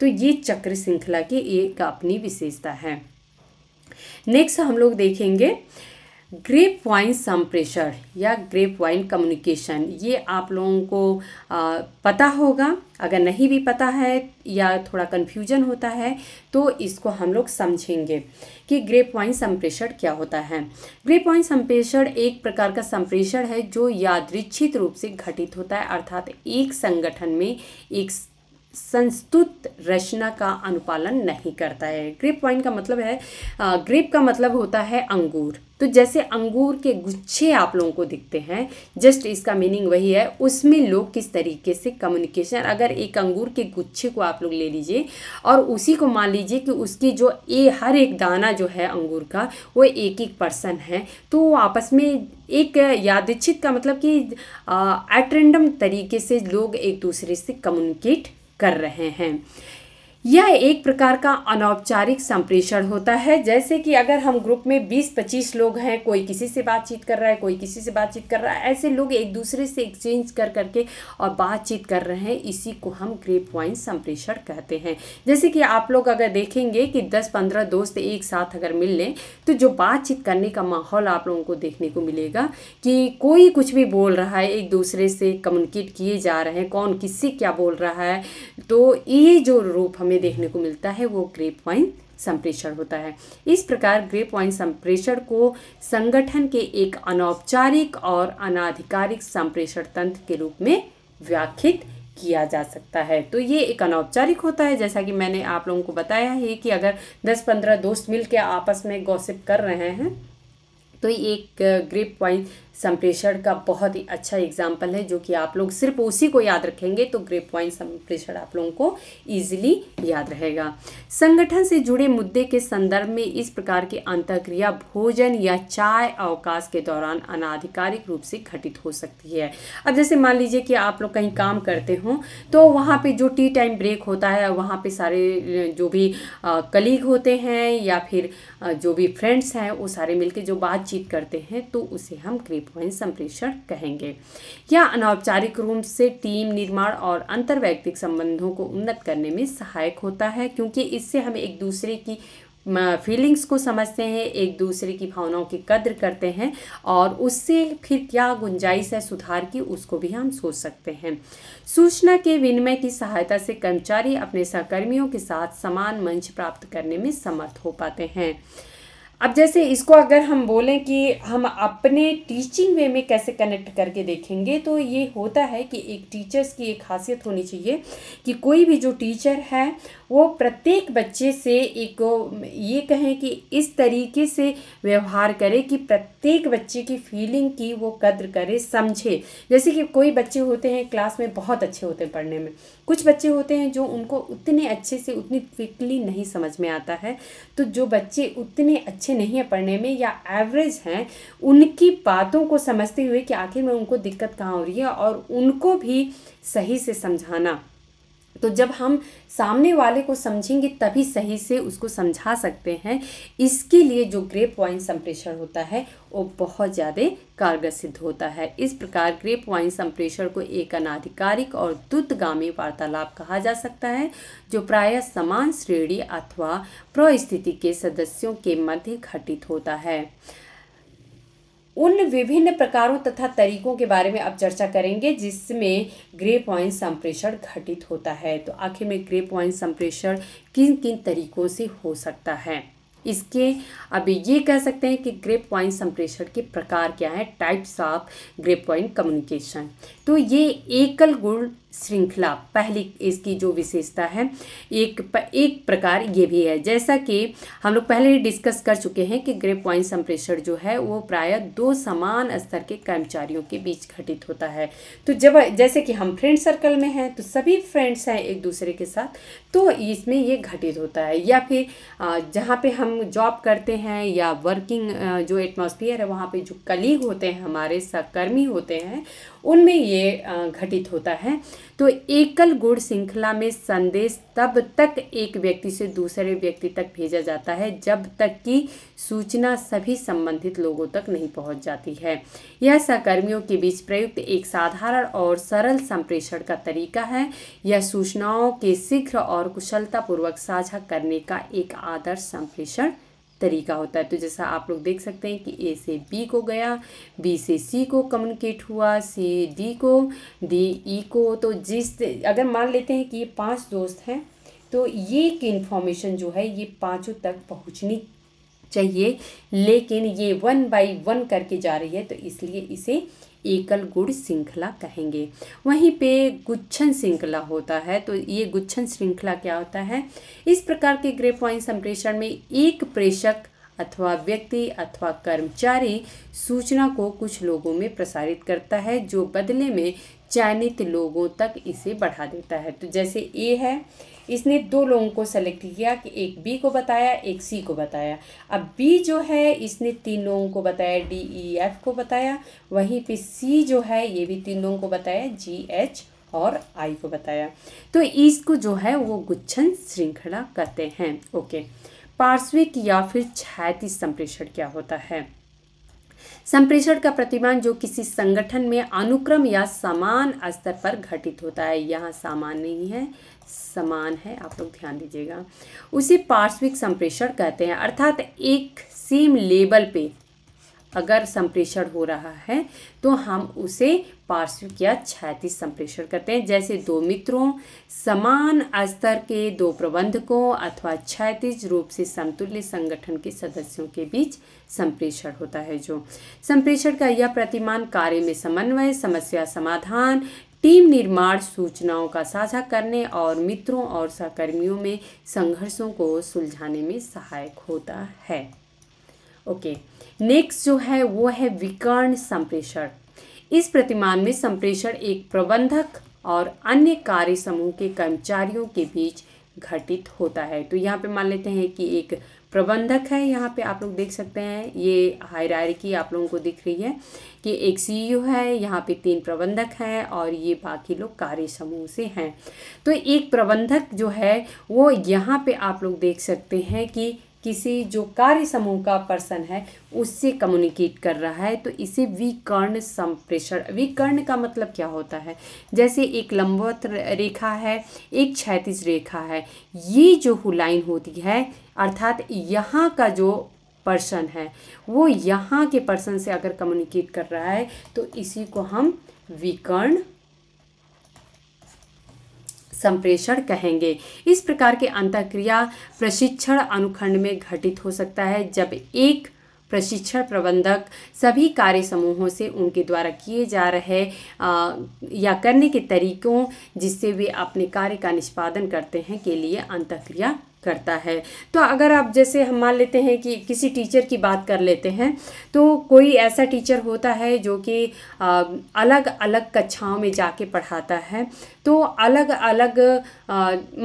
तो ये चक्र श्रृंखला की एक अपनी विशेषता है नेक्स्ट हम लोग देखेंगे ग्रेप वाइन संप्रेषण या ग्रेप वाइन कम्युनिकेशन ये आप लोगों को आ, पता होगा अगर नहीं भी पता है या थोड़ा कन्फ्यूजन होता है तो इसको हम लोग समझेंगे कि ग्रेप वाइन संप्रेषण क्या होता है ग्रेप वाइन संप्रेषण एक प्रकार का संप्रेषण है जो यादृच्छित रूप से घटित होता है अर्थात एक संगठन में एक संस्तुत रचना का अनुपालन नहीं करता है ग्रेप वाइन का मतलब है ग्रेप का मतलब होता है अंगूर तो जैसे अंगूर के गुच्छे आप लोगों को दिखते हैं जस्ट इसका मीनिंग वही है उसमें लोग किस तरीके से कम्युनिकेशन अगर एक अंगूर के गुच्छे को आप लोग ले लीजिए और उसी को मान लीजिए कि उसकी जो ए हर एक दाना जो है अंगूर का वो एक एक पर्सन है तो वो आपस में एक यादिच्छित का मतलब कि एट रेंडम तरीके से लोग एक दूसरे से कम्युनिकेट कर रहे हैं यह एक प्रकार का अनौपचारिक संप्रेषण होता है जैसे कि अगर हम ग्रुप में 20-25 लोग हैं कोई किसी से बातचीत कर रहा है कोई किसी से बातचीत कर रहा है ऐसे लोग एक दूसरे से एक्सचेंज कर करके और बातचीत कर रहे हैं इसी को हम ग्रेप वाइन संप्रेषण कहते हैं जैसे कि आप लोग अगर देखेंगे कि 10-15 दोस्त एक साथ अगर मिल लें तो जो बातचीत करने का माहौल आप लोगों को देखने को मिलेगा कि कोई कुछ भी बोल रहा है एक दूसरे से कम्युनिकेट किए जा रहे हैं कौन किससे क्या बोल रहा है तो ये जो रूप हम में देखने को मिलता है वो ग्रेप वाइन संप्रेषण होता है इस प्रकार ग्रेप वाइन संप्रेषण को संगठन के एक अनौपचारिक और अनाधिकारिक संप्रेषण तंत्र के रूप में व्याख्यित किया जा सकता है तो ये एक अनौपचारिक होता है जैसा कि मैंने आप लोगों को बताया है कि अगर 10-15 दोस्त मिलकर आपस में गॉसिप कर रहे हैं तो ये एक ग्रेप वाइन संप्रेषण का बहुत ही अच्छा एग्जाम्पल है जो कि आप लोग सिर्फ उसी को याद रखेंगे तो ग्रेप पॉइंट संप्रेषण आप लोगों को ईजिली याद रहेगा संगठन से जुड़े मुद्दे के संदर्भ में इस प्रकार की अंतक्रिया भोजन या चाय अवकाश के दौरान अनाधिकारिक रूप से घटित हो सकती है अब जैसे मान लीजिए कि आप लोग कहीं काम करते हों तो वहाँ पर जो टी टाइम ब्रेक होता है वहाँ पर सारे जो भी कलीग होते हैं या फिर जो भी फ्रेंड्स हैं वो सारे मिलकर जो बातचीत करते हैं तो उसे हम ग्रेप ध्वनि संप्रेषण कहेंगे यह अनौपचारिक रूप से टीम निर्माण और अंतर्वैयक्तिक संबंधों को उन्नत करने में सहायक होता है क्योंकि इससे हमें एक दूसरे की फीलिंग्स को समझते हैं एक दूसरे की भावनाओं की कद्र करते हैं और उससे फिर क्या गुंजाइश है सुधार की उसको भी हम सोच सकते हैं सूचना के विनिमय की सहायता से कर्मचारी अपने सहकर्मियों के साथ समान मंच प्राप्त करने में समर्थ हो पाते हैं अब जैसे इसको अगर हम बोलें कि हम अपने टीचिंग वे में कैसे कनेक्ट करके देखेंगे तो ये होता है कि एक टीचर्स की एक खासियत होनी चाहिए कि कोई भी जो टीचर है वो प्रत्येक बच्चे से एक ये कहें कि इस तरीके से व्यवहार करे कि प्रत्येक बच्चे की फीलिंग की वो कद्र करे समझे जैसे कि कोई बच्चे होते हैं क्लास में बहुत अच्छे होते हैं पढ़ने में कुछ बच्चे होते हैं जो उनको उतने अच्छे से उतनी क्विकली नहीं समझ में आता है तो जो बच्चे उतने अच्छे नहीं हैं पढ़ने में या एवरेज हैं उनकी बातों को समझते हुए कि आखिर में उनको दिक्कत कहाँ हो रही है और उनको भी सही से समझाना तो जब हम सामने वाले को समझेंगे तभी सही से उसको समझा सकते हैं इसके लिए जो ग्रेप वाइन संप्रेषण होता है वो बहुत ज़्यादा कारगर सिद्ध होता है इस प्रकार ग्रेप वाइन संप्रेषण को एक अनाधिकारिक और द्रुतगामी वार्तालाप कहा जा सकता है जो प्रायः समान श्रेणी अथवा प्रस्थिति के सदस्यों के मध्य घटित होता है उन विभिन्न प्रकारों तथा तरीकों के बारे में अब चर्चा करेंगे जिसमें ग्रे वाइन संप्रेषण घटित होता है तो आखिर में ग्रे वाइन संप्रेषण किन किन तरीकों से हो सकता है इसके अब ये कह सकते हैं कि ग्रेप वाइन संप्रेषण के प्रकार क्या है types of grapevine communication तो ये एकल गुण श्रृंखला पहली इसकी जो विशेषता है एक प, एक प्रकार ये भी है जैसा कि हम लोग पहले ही डिस्कस कर चुके हैं कि ग्रे पॉइंट संप्रेषण जो है वो प्राय दो समान स्तर के कर्मचारियों के बीच घटित होता है तो जब जैसे कि हम फ्रेंड सर्कल में हैं तो सभी फ्रेंड्स हैं एक दूसरे के साथ तो इसमें ये घटित होता है या फिर जहाँ पर हम जॉब करते हैं या वर्किंग जो एटमोसफियर है वहाँ पर जो कलीग होते हैं हमारे सहकर्मी होते हैं उनमें ये घटित होता है तो एकल गुण श्रृंखला में संदेश तब तक एक व्यक्ति से दूसरे व्यक्ति तक भेजा जाता है जब तक कि सूचना सभी संबंधित लोगों तक नहीं पहुंच जाती है यह सहकर्मियों के बीच प्रयुक्त एक साधारण और सरल संप्रेषण का तरीका है यह सूचनाओं के शीघ्र और कुशलतापूर्वक साझा करने का एक आदर्श संप्रेषण तरीका होता है तो जैसा आप लोग देख सकते हैं कि ए से बी को गया बी से सी को कम्युनिकेट हुआ सी डी को डी ई e को तो जिस अगर मान लेते हैं कि ये पांच दोस्त हैं तो ये एक इन्फॉर्मेशन जो है ये पाँचों तक पहुँचनी चाहिए लेकिन ये वन बाई वन करके जा रही है तो इसलिए इसे एकल गुड़ श्रृंखला कहेंगे वहीं पे गुच्छन श्रृंखला होता है तो ये गुच्छन श्रृंखला क्या होता है इस प्रकार के ग्रे पॉइंट संप्रेषण में एक प्रेषक अथवा व्यक्ति अथवा कर्मचारी सूचना को कुछ लोगों में प्रसारित करता है जो बदले में चयनित लोगों तक इसे बढ़ा देता है तो जैसे ए है इसने दो लोगों को सेलेक्ट किया कि एक बी को बताया एक सी को बताया अब बी जो है इसने तीन लोगों को बताया डी ई एफ को बताया वहीं पे सी जो है ये भी तीन लोगों को बताया जी एच और आई को बताया तो इसको जो है वो गुच्छन श्रृंखला कहते हैं ओके पार्श्विक या फिर छाती संप्रेषण क्या होता है संप्रेषण का प्रतिमान जो किसी संगठन में अनुक्रम या समान स्तर पर घटित होता है यहाँ सामान नहीं है समान है आप लोग ध्यान दीजिएगा उसे पार्श्विक संप्रेषण कहते हैं अर्थात एक सेम लेवल पे अगर संप्रेषण हो रहा है तो हम उसे पार्श्विक या क्षैतिज संप्रेषण करते हैं जैसे दो मित्रों समान स्तर के दो प्रबंधकों अथवा क्षैतिज रूप से समतुल्य संगठन के सदस्यों के बीच संप्रेषण होता है जो संप्रेषण का यह प्रतिमान कार्य में समन्वय समस्या समाधान टीम निर्माण सूचनाओं का साझा करने और मित्रों और सहकर्मियों में संघर्षों को सुलझाने में सहायक होता है ओके okay. नेक्स्ट जो है वो है विकर्ण संप्रेषण इस प्रतिमान में संप्रेषण एक प्रबंधक और अन्य कार्य समूह के कर्मचारियों के बीच घटित होता है तो यहाँ पे मान लेते हैं कि एक प्रबंधक है यहाँ पे आप लोग देख सकते हैं ये हायरार्की आप लोगों को दिख रही है कि एक सीईओ e है यहाँ पे तीन प्रबंधक है और ये बाकी लोग कार्य समूह से हैं तो एक प्रबंधक जो है वो यहाँ पे आप लोग देख सकते हैं कि किसी जो कार्य समूह का पर्सन है उससे कम्युनिकेट कर रहा है तो इसे विकर्ण संप्रेषण विकर्ण का मतलब क्या होता है जैसे एक लंबवत रेखा है एक क्षैतिज रेखा है ये जो हुलाइन होती है अर्थात यहाँ का जो पर्सन है वो यहाँ के पर्सन से अगर कम्युनिकेट कर रहा है तो इसी को हम विकर्ण संप्रेषण कहेंगे इस प्रकार के अंतक्रिया प्रशिक्षण अनुखंड में घटित हो सकता है जब एक प्रशिक्षण प्रबंधक सभी कार्य समूहों से उनके द्वारा किए जा रहे या करने के तरीकों जिससे वे अपने कार्य का निष्पादन करते हैं के लिए अंतक्रिया करता है तो अगर आप जैसे हम मान लेते हैं कि किसी टीचर की बात कर लेते हैं तो कोई ऐसा टीचर होता है जो कि अलग अलग कक्षाओं में जाके पढ़ाता है तो अलग अलग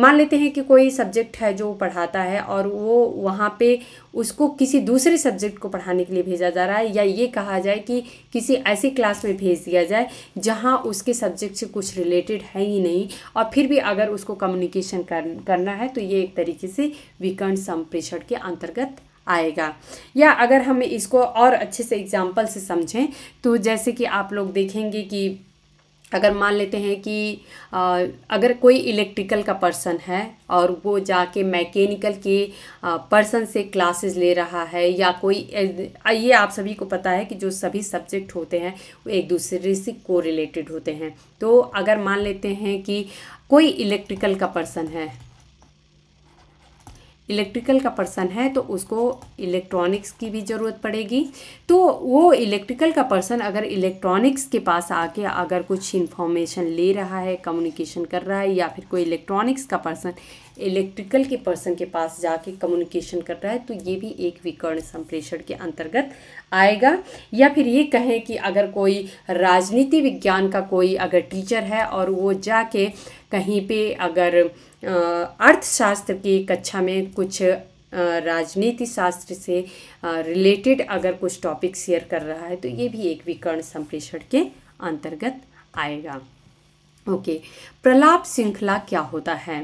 मान लेते हैं कि कोई सब्जेक्ट है जो पढ़ाता है और वो वहाँ पे उसको किसी दूसरे सब्जेक्ट को पढ़ाने के लिए भेजा जा रहा है या ये कहा जाए कि किसी ऐसी क्लास में भेज दिया जाए जहाँ उसके सब्जेक्ट से कुछ रिलेटेड है ही नहीं और फिर भी अगर उसको कम्युनिकेशन कर, करना है तो ये एक तरीके तरीके से विकर्ण संप्रेषण के अंतर्गत आएगा या अगर हम इसको और अच्छे से एग्जाम्पल से समझें तो जैसे कि आप लोग देखेंगे कि अगर मान लेते हैं कि आ, अगर कोई इलेक्ट्रिकल का पर्सन है और वो जाके मैकेनिकल के पर्सन से क्लासेस ले रहा है या कोई ये आप सभी को पता है कि जो सभी सब्जेक्ट होते हैं वो एक दूसरे से को रिलेटेड होते हैं तो अगर मान लेते हैं कि कोई इलेक्ट्रिकल का पर्सन है इलेक्ट्रिकल का पर्सन है तो उसको इलेक्ट्रॉनिक्स की भी ज़रूरत पड़ेगी तो वो इलेक्ट्रिकल का पर्सन अगर इलेक्ट्रॉनिक्स के पास आके अगर कुछ इन्फॉर्मेशन ले रहा है कम्युनिकेशन कर रहा है या फिर कोई इलेक्ट्रॉनिक्स का पर्सन इलेक्ट्रिकल के पर्सन के पास जाके कम्युनिकेशन कर रहा है तो ये भी एक विकर्ण संप्रेषण के अंतर्गत आएगा या फिर ये कहें कि अगर कोई राजनीति विज्ञान का कोई अगर टीचर है और वो जाके कहीं पे अगर अर्थशास्त्र की कक्षा में कुछ राजनीति शास्त्र से रिलेटेड अगर कुछ टॉपिक शेयर कर रहा है तो ये भी एक विकर्ण संप्रेषण के अंतर्गत आएगा ओके okay. प्रलाप श्रृंखला क्या होता है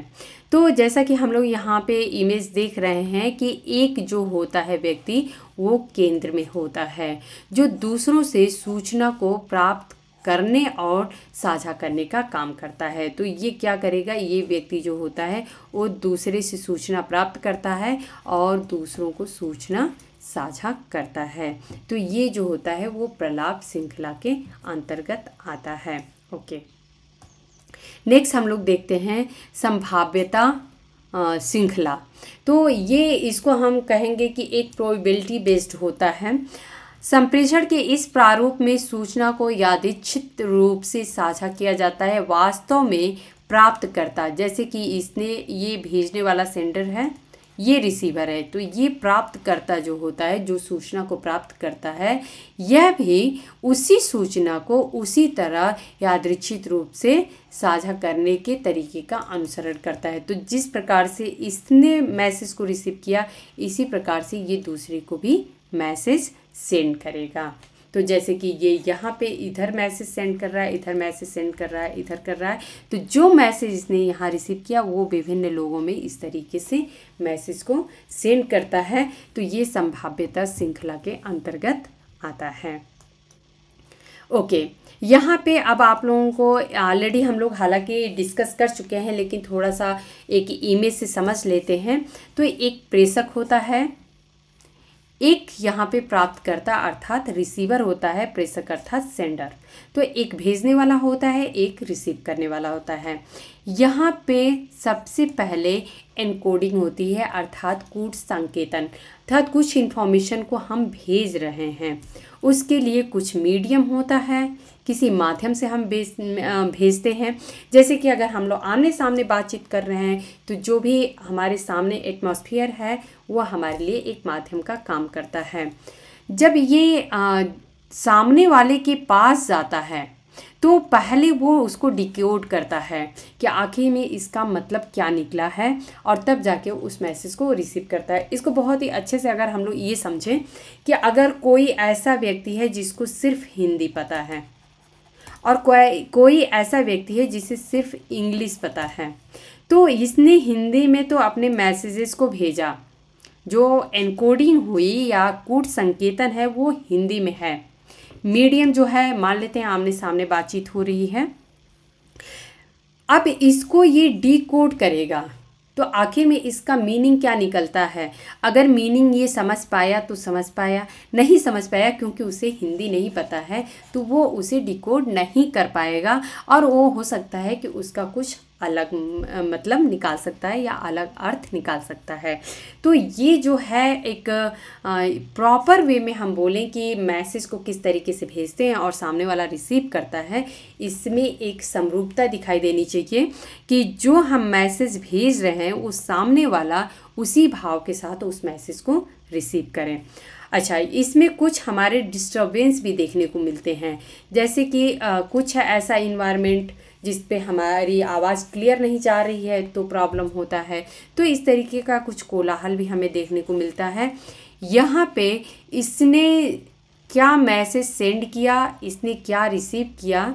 तो जैसा कि हम लोग यहाँ पे इमेज देख रहे हैं कि एक जो होता है व्यक्ति वो केंद्र में होता है जो दूसरों से सूचना को प्राप्त करने और साझा करने का काम करता है तो ये क्या करेगा ये व्यक्ति जो होता है वो दूसरे से सूचना प्राप्त करता है और दूसरों को सूचना साझा करता है तो ये जो होता है वो प्रलाप श्रृंखला के अंतर्गत आता है ओके नेक्स्ट हम लोग देखते हैं संभाव्यता श्रृंखला तो ये इसको हम कहेंगे कि एक प्रोबेबिलिटी बेस्ड होता है संप्रेषण के इस प्रारूप में सूचना को यादिच्छित रूप से साझा किया जाता है वास्तव में प्राप्त करता जैसे कि इसने ये भेजने वाला सेंडर है ये रिसीवर है तो ये प्राप्तकर्ता जो होता है जो सूचना को प्राप्त करता है यह भी उसी सूचना को उसी तरह यादृच्छित रूप से साझा करने के तरीके का अनुसरण करता है तो जिस प्रकार से इसने मैसेज को रिसीव किया इसी प्रकार से ये दूसरे को भी मैसेज सेंड करेगा तो जैसे कि ये यहाँ पे इधर मैसेज सेंड कर रहा है इधर मैसेज सेंड कर रहा है इधर कर रहा है तो जो मैसेज इसने यहाँ रिसीव किया वो विभिन्न लोगों में इस तरीके से मैसेज को सेंड करता है तो ये संभाव्यता श्रृंखला के अंतर्गत आता है ओके यहाँ पे अब आप लोगों को ऑलरेडी हम लोग हालांकि डिस्कस कर चुके हैं लेकिन थोड़ा सा एक इमेज से समझ लेते हैं तो एक प्रेषक होता है एक यहाँ पे प्राप्तकर्ता अर्थात रिसीवर होता है प्रेषक अर्थात सेंडर तो एक भेजने वाला होता है एक रिसीव करने वाला होता है यहाँ पे सबसे पहले एनकोडिंग होती है अर्थात कूट संकेतन अर्थात कुछ इन्फॉर्मेशन को हम भेज रहे हैं उसके लिए कुछ मीडियम होता है किसी माध्यम से हम भेज भेजते हैं जैसे कि अगर हम लोग आमने सामने बातचीत कर रहे हैं तो जो भी हमारे सामने एटमॉस्फेयर है वह हमारे लिए एक माध्यम का काम करता है जब ये आ, सामने वाले के पास जाता है तो पहले वो उसको डिक्योड करता है कि आखिर में इसका मतलब क्या निकला है और तब जाके उस मैसेज को रिसीव करता है इसको बहुत ही अच्छे से अगर हम लोग ये समझें कि अगर कोई ऐसा व्यक्ति है जिसको सिर्फ हिंदी पता है और कोई कोई ऐसा व्यक्ति है जिसे सिर्फ इंग्लिश पता है तो इसने हिंदी में तो अपने मैसेजेस को भेजा जो एनकोडिंग हुई या कूट संकेतन है वो हिंदी में है मीडियम जो है मान लेते हैं आमने सामने बातचीत हो रही है अब इसको ये डी कोड करेगा तो आखिर में इसका मीनिंग क्या निकलता है अगर मीनिंग ये समझ पाया तो समझ पाया नहीं समझ पाया क्योंकि उसे हिंदी नहीं पता है तो वो उसे डिकोड नहीं कर पाएगा और वो हो सकता है कि उसका कुछ अलग मतलब निकाल सकता है या अलग अर्थ निकाल सकता है तो ये जो है एक प्रॉपर वे में हम बोलें कि मैसेज को किस तरीके से भेजते हैं और सामने वाला रिसीव करता है इसमें एक समरूपता दिखाई देनी चाहिए कि जो हम मैसेज भेज रहे हैं उस सामने वाला उसी भाव के साथ उस मैसेज को रिसीव करें अच्छा इसमें कुछ हमारे डिस्टर्बेंस भी देखने को मिलते हैं जैसे कि आ, कुछ ऐसा इन्वायरमेंट जिस पे हमारी आवाज़ क्लियर नहीं जा रही है तो प्रॉब्लम होता है तो इस तरीके का कुछ कोलाहल भी हमें देखने को मिलता है यहाँ पे इसने क्या मैसेज सेंड किया इसने क्या रिसीव किया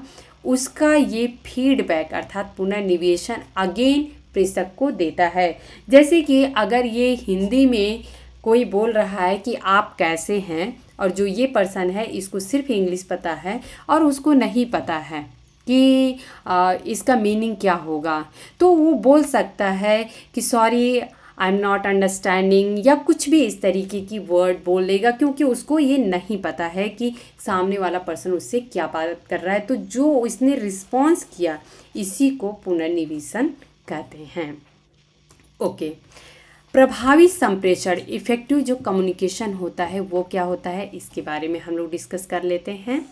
उसका ये फीडबैक अर्थात पुनर्निवेशन अगेन प्रेषक को देता है जैसे कि अगर ये हिंदी में कोई बोल रहा है कि आप कैसे हैं और जो ये पर्सन है इसको सिर्फ इंग्लिश पता है और उसको नहीं पता है कि आ, इसका मीनिंग क्या होगा तो वो बोल सकता है कि sorry I am not understanding या कुछ भी इस तरीके की वर्ड बोलेगा क्योंकि उसको ये नहीं पता है कि सामने वाला पर्सन उससे क्या बात कर रहा है तो जो उसने रिस्पॉन्स किया इसी को पुनर्निवेशन कहते हैं ओके प्रभावी संप्रेषण इफेक्टिव जो कम्युनिकेशन होता है वो क्या होता है इसके बारे में हम लोग डिस्कस कर लेते हैं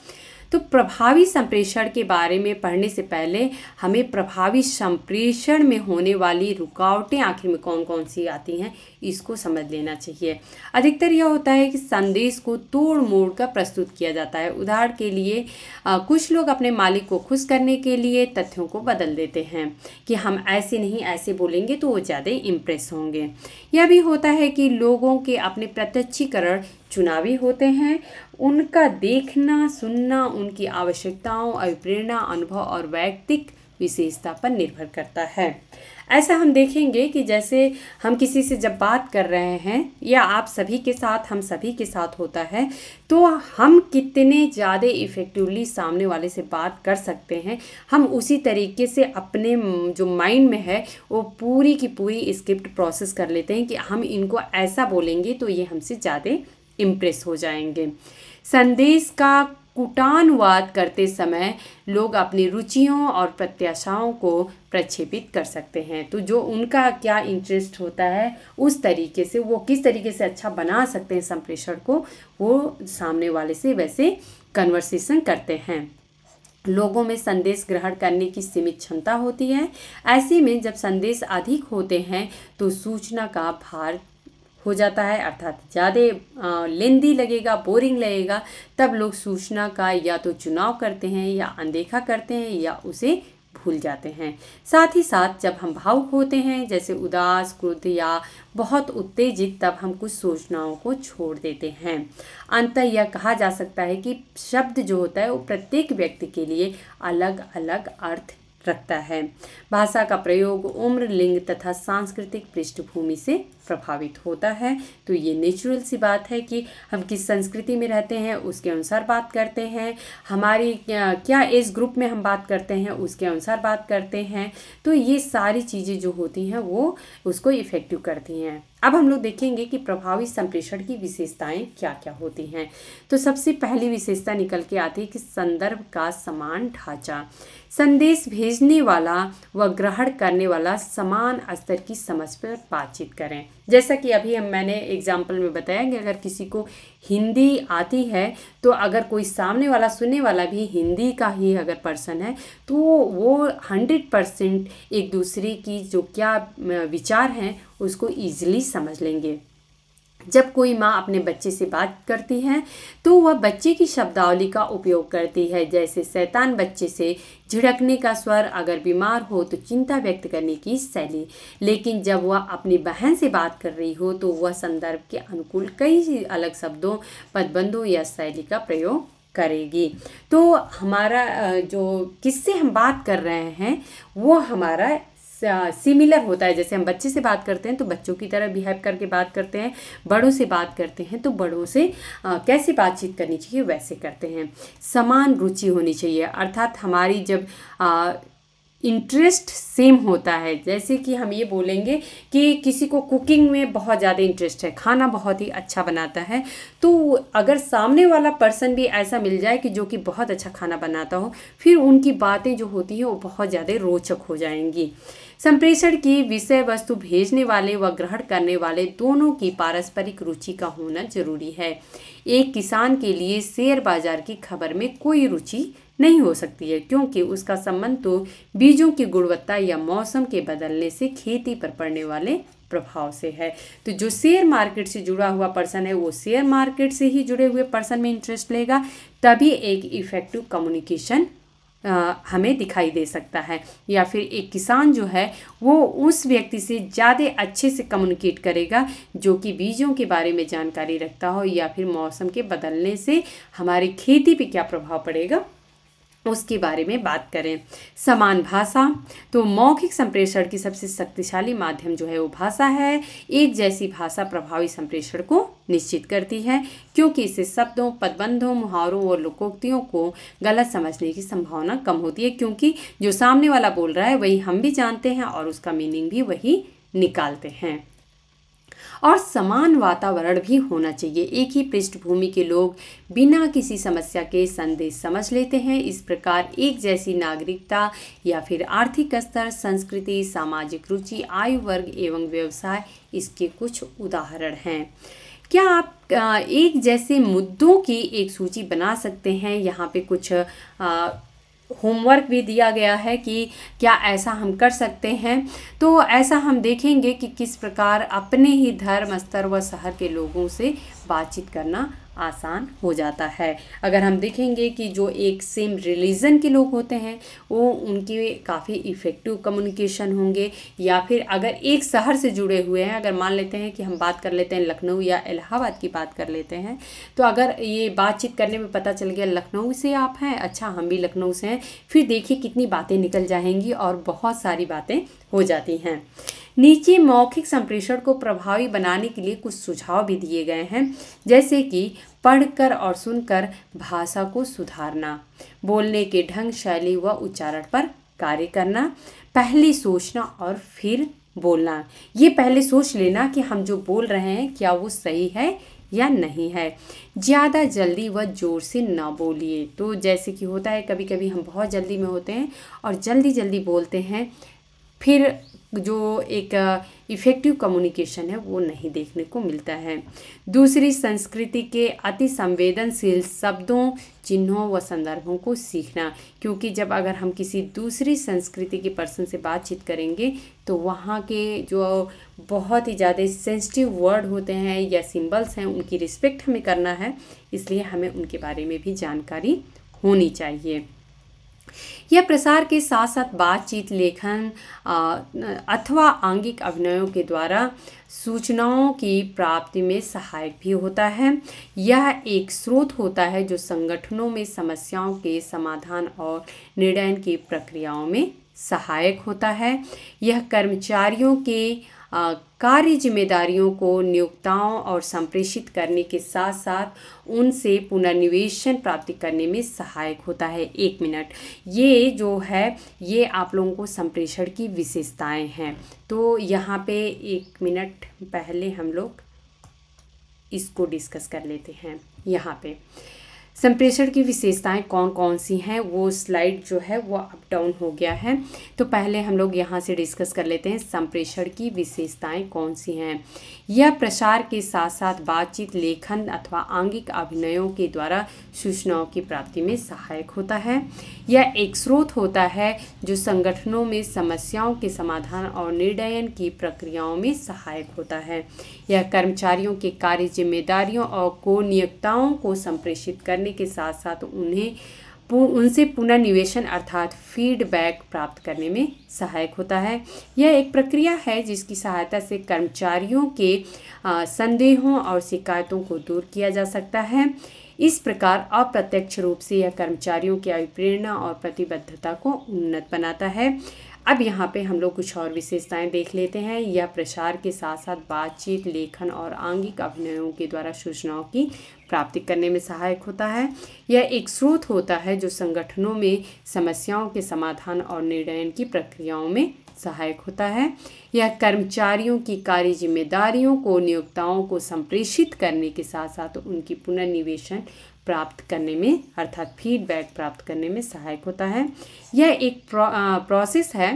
तो प्रभावी संप्रेषण के बारे में पढ़ने से पहले हमें प्रभावी संप्रेषण में होने वाली रुकावटें आखिर में कौन कौन सी आती हैं इसको समझ लेना चाहिए अधिकतर यह होता है कि संदेश को तोड़ मोड़ कर प्रस्तुत किया जाता है उदाहरण के लिए आ, कुछ लोग अपने मालिक को खुश करने के लिए तथ्यों को बदल देते हैं कि हम ऐसे नहीं ऐसे बोलेंगे तो वो ज़्यादा इम्प्रेस होंगे यह भी होता है कि लोगों के अपने प्रत्यक्षीकरण चुनावी होते हैं उनका देखना सुनना उनकी आवश्यकताओं अभिप्रेरणा अनुभव और वैयक्तिक विशेषता पर निर्भर करता है ऐसा हम देखेंगे कि जैसे हम किसी से जब बात कर रहे हैं या आप सभी के साथ हम सभी के साथ होता है तो हम कितने ज़्यादा इफ़ेक्टिवली सामने वाले से बात कर सकते हैं हम उसी तरीके से अपने जो माइंड में है वो पूरी की पूरी स्क्रिप्ट प्रोसेस कर लेते हैं कि हम इनको ऐसा बोलेंगे तो ये हमसे ज़्यादा इम्प्रेस हो जाएंगे संदेश का कुटानुवाद करते समय लोग अपनी रुचियों और प्रत्याशाओं को प्रक्षेपित कर सकते हैं तो जो उनका क्या इंटरेस्ट होता है उस तरीके से वो किस तरीके से अच्छा बना सकते हैं संप्रेषण को वो सामने वाले से वैसे कन्वर्सेशन करते हैं लोगों में संदेश ग्रहण करने की सीमित क्षमता होती है ऐसे में जब संदेश अधिक होते हैं तो सूचना का भार हो जाता है अर्थात ज़्यादा लेंदी लगेगा बोरिंग लगेगा तब लोग सूचना का या तो चुनाव करते हैं या अनदेखा करते हैं या उसे भूल जाते हैं साथ ही साथ जब हम भावुक होते हैं जैसे उदास क्रुद्ध या बहुत उत्तेजित तब हम कुछ सूचनाओं को छोड़ देते हैं अंत यह कहा जा सकता है कि शब्द जो होता है वो प्रत्येक व्यक्ति के लिए अलग अलग अर्थ रखता है भाषा का प्रयोग उम्र लिंग तथा सांस्कृतिक पृष्ठभूमि से प्रभावित होता है तो ये नेचुरल सी बात है कि हम किस संस्कृति में रहते हैं उसके अनुसार बात करते हैं हमारी क्या एज ग्रुप में हम बात करते हैं उसके अनुसार बात करते हैं तो ये सारी चीज़ें जो होती हैं वो उसको इफ़ेक्टिव करती हैं अब हम लोग देखेंगे कि प्रभावी संप्रेषण की विशेषताएं क्या क्या होती हैं तो सबसे पहली विशेषता निकल के आती है कि संदर्भ का समान ढांचा संदेश भेजने वाला व ग्रहण करने वाला समान स्तर की समझ पर बातचीत करें जैसा कि अभी हम मैंने एग्जाम्पल में बताया कि अगर किसी को हिंदी आती है तो अगर कोई सामने वाला सुनने वाला भी हिंदी का ही अगर पर्सन है तो वो हंड्रेड परसेंट एक दूसरे की जो क्या विचार हैं उसको ईजिली समझ लेंगे जब कोई माँ अपने बच्चे से बात करती है तो वह बच्चे की शब्दावली का उपयोग करती है जैसे शैतान बच्चे से झिड़कने का स्वर अगर बीमार हो तो चिंता व्यक्त करने की शैली लेकिन जब वह अपनी बहन से बात कर रही हो तो वह संदर्भ के अनुकूल कई अलग शब्दों पदबंधों या शैली का प्रयोग करेगी तो हमारा जो किससे हम बात कर रहे हैं वो हमारा सिमिलर होता है जैसे हम बच्चे से बात करते हैं तो बच्चों की तरह बिहेव करके बात करते हैं बड़ों से बात करते हैं तो बड़ों से आ, कैसे बातचीत करनी चाहिए वैसे करते हैं समान रुचि होनी चाहिए अर्थात हमारी जब आ, इंटरेस्ट सेम होता है जैसे कि हम ये बोलेंगे कि किसी को कुकिंग में बहुत ज़्यादा इंटरेस्ट है खाना बहुत ही अच्छा बनाता है तो अगर सामने वाला पर्सन भी ऐसा मिल जाए कि जो कि बहुत अच्छा खाना बनाता हो फिर उनकी बातें जो होती हैं वो बहुत ज़्यादा रोचक हो जाएंगी संप्रेषण की विषय वस्तु भेजने वाले व ग्रहण करने वाले दोनों की पारस्परिक रुचि का होना जरूरी है एक किसान के लिए शेयर बाजार की खबर में कोई रुचि नहीं हो सकती है क्योंकि उसका संबंध तो बीजों की गुणवत्ता या मौसम के बदलने से खेती पर पड़ने वाले प्रभाव से है तो जो शेयर मार्केट से जुड़ा हुआ पर्सन है वो शेयर मार्केट से ही जुड़े हुए पर्सन में इंटरेस्ट लेगा तभी एक इफेक्टिव कम्युनिकेशन हमें दिखाई दे सकता है या फिर एक किसान जो है वो उस व्यक्ति से ज़्यादा अच्छे से कम्युनिकेट करेगा जो कि बीजों के बारे में जानकारी रखता हो या फिर मौसम के बदलने से हमारी खेती पे क्या प्रभाव पड़ेगा उसके बारे में बात करें समान भाषा तो मौखिक संप्रेषण की सबसे शक्तिशाली माध्यम जो है वो भाषा है एक जैसी भाषा प्रभावी संप्रेषण को निश्चित करती है क्योंकि इससे शब्दों पदबंधों मुहावरों और लोकोक्तियों को गलत समझने की संभावना कम होती है क्योंकि जो सामने वाला बोल रहा है वही हम भी जानते हैं और उसका मीनिंग भी वही निकालते हैं और समान वातावरण भी होना चाहिए एक ही पृष्ठभूमि के लोग बिना किसी समस्या के संदेश समझ लेते हैं इस प्रकार एक जैसी नागरिकता या फिर आर्थिक स्तर संस्कृति सामाजिक रुचि आयु वर्ग एवं व्यवसाय इसके कुछ उदाहरण हैं क्या आप एक जैसे मुद्दों की एक सूची बना सकते हैं यहाँ पे कुछ होमवर्क भी दिया गया है कि क्या ऐसा हम कर सकते हैं तो ऐसा हम देखेंगे कि किस प्रकार अपने ही धर्म स्तर व शहर के लोगों से बातचीत करना आसान हो जाता है अगर हम देखेंगे कि जो एक सेम रिलीजन के लोग होते हैं वो उनकी काफ़ी इफ़ेक्टिव कम्युनिकेशन होंगे या फिर अगर एक शहर से जुड़े हुए हैं अगर मान लेते हैं कि हम बात कर लेते हैं लखनऊ या इलाहाबाद की बात कर लेते हैं तो अगर ये बातचीत करने में पता चल गया लखनऊ से आप हैं अच्छा हम भी लखनऊ से हैं फिर देखिए कितनी बातें निकल जाएंगी और बहुत सारी बातें हो जाती हैं नीचे मौखिक संप्रेषण को प्रभावी बनाने के लिए कुछ सुझाव भी दिए गए हैं जैसे कि पढ़कर और सुनकर भाषा को सुधारना बोलने के ढंग शैली व उच्चारण पर कार्य करना पहले सोचना और फिर बोलना ये पहले सोच लेना कि हम जो बोल रहे हैं क्या वो सही है या नहीं है ज़्यादा जल्दी व ज़ोर से ना बोलिए तो जैसे कि होता है कभी कभी हम बहुत जल्दी में होते हैं और जल्दी जल्दी बोलते हैं फिर जो एक इफ़ेक्टिव कम्युनिकेशन है वो नहीं देखने को मिलता है दूसरी संस्कृति के अति संवेदनशील शब्दों चिन्हों व संदर्भों को सीखना क्योंकि जब अगर हम किसी दूसरी संस्कृति के पर्सन से बातचीत करेंगे तो वहाँ के जो बहुत ही ज़्यादा सेंसिटिव वर्ड होते हैं या सिंबल्स हैं उनकी रिस्पेक्ट हमें करना है इसलिए हमें उनके बारे में भी जानकारी होनी चाहिए यह प्रसार के साथ साथ बातचीत लेखन अथवा आंगिक अभिनयों के द्वारा सूचनाओं की प्राप्ति में सहायक भी होता है यह एक स्रोत होता है जो संगठनों में समस्याओं के समाधान और निर्णय की प्रक्रियाओं में सहायक होता है यह कर्मचारियों के कार्य जिम्मेदारियों को नियोक्ताओं और संप्रेषित करने के साथ साथ उनसे पुनर्निवेशन प्राप्ति करने में सहायक होता है एक मिनट ये जो है ये आप लोगों को संप्रेषण की विशेषताएं हैं तो यहाँ पे एक मिनट पहले हम लोग इसको डिस्कस कर लेते हैं यहाँ पे संप्रेषण की विशेषताएं कौन कौन सी हैं वो स्लाइड जो है वो आप डाउन हो गया है तो पहले हम लोग यहाँ से डिस्कस कर लेते हैं संप्रेषण की विशेषताएं कौन सी हैं यह प्रसार के साथ साथ बातचीत लेखन अथवा आंगिक अभिनयों के द्वारा सूचनाओं की प्राप्ति में सहायक होता है यह एक स्रोत होता है जो संगठनों में समस्याओं के समाधान और निर्णयन की प्रक्रियाओं में सहायक होता है यह कर्मचारियों के कार्य जिम्मेदारियों और को नियुक्ताओं को संप्रेषित करने के साथ साथ उन्हें उनसे पुनर्निवेशन अर्थात फीडबैक प्राप्त करने में सहायक होता है यह एक प्रक्रिया है जिसकी सहायता से कर्मचारियों के संदेहों और शिकायतों को दूर किया जा सकता है इस प्रकार अप्रत्यक्ष रूप से यह कर्मचारियों की अभिप्रेरणा और प्रतिबद्धता को उन्नत बनाता है अब यहाँ पे हम लोग कुछ और विशेषताएं देख लेते हैं यह प्रचार के साथ साथ बातचीत लेखन और आंगिक अभिनयों के द्वारा सूचनाओं की प्राप्ति करने में सहायक होता है यह एक स्रोत होता है जो संगठनों में समस्याओं के समाधान और निर्णयन की प्रक्रियाओं में सहायक होता है यह कर्मचारियों की कार्य जिम्मेदारियों को नियोक्ताओं को संप्रेषित करने के साथ साथ उनकी पुनर्निवेशन प्राप्त करने में अर्थात फीडबैक प्राप्त करने में सहायक होता है यह एक प्रो, प्रोसेस है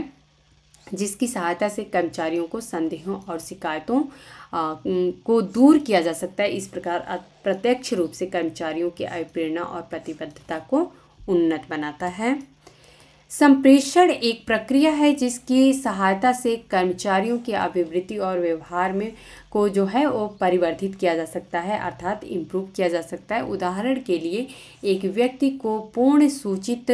जिसकी सहायता से कर्मचारियों को संदेहों और शिकायतों को दूर किया जा सकता है इस प्रकार प्रत्यक्ष रूप से कर्मचारियों की आय प्रेरणा और प्रतिबद्धता को उन्नत बनाता है संप्रेषण एक प्रक्रिया है जिसकी सहायता से कर्मचारियों की अभिवृत्ति और व्यवहार में को जो है वो परिवर्तित किया जा सकता है अर्थात इम्प्रूव किया जा सकता है उदाहरण के लिए एक व्यक्ति को पूर्ण सूचित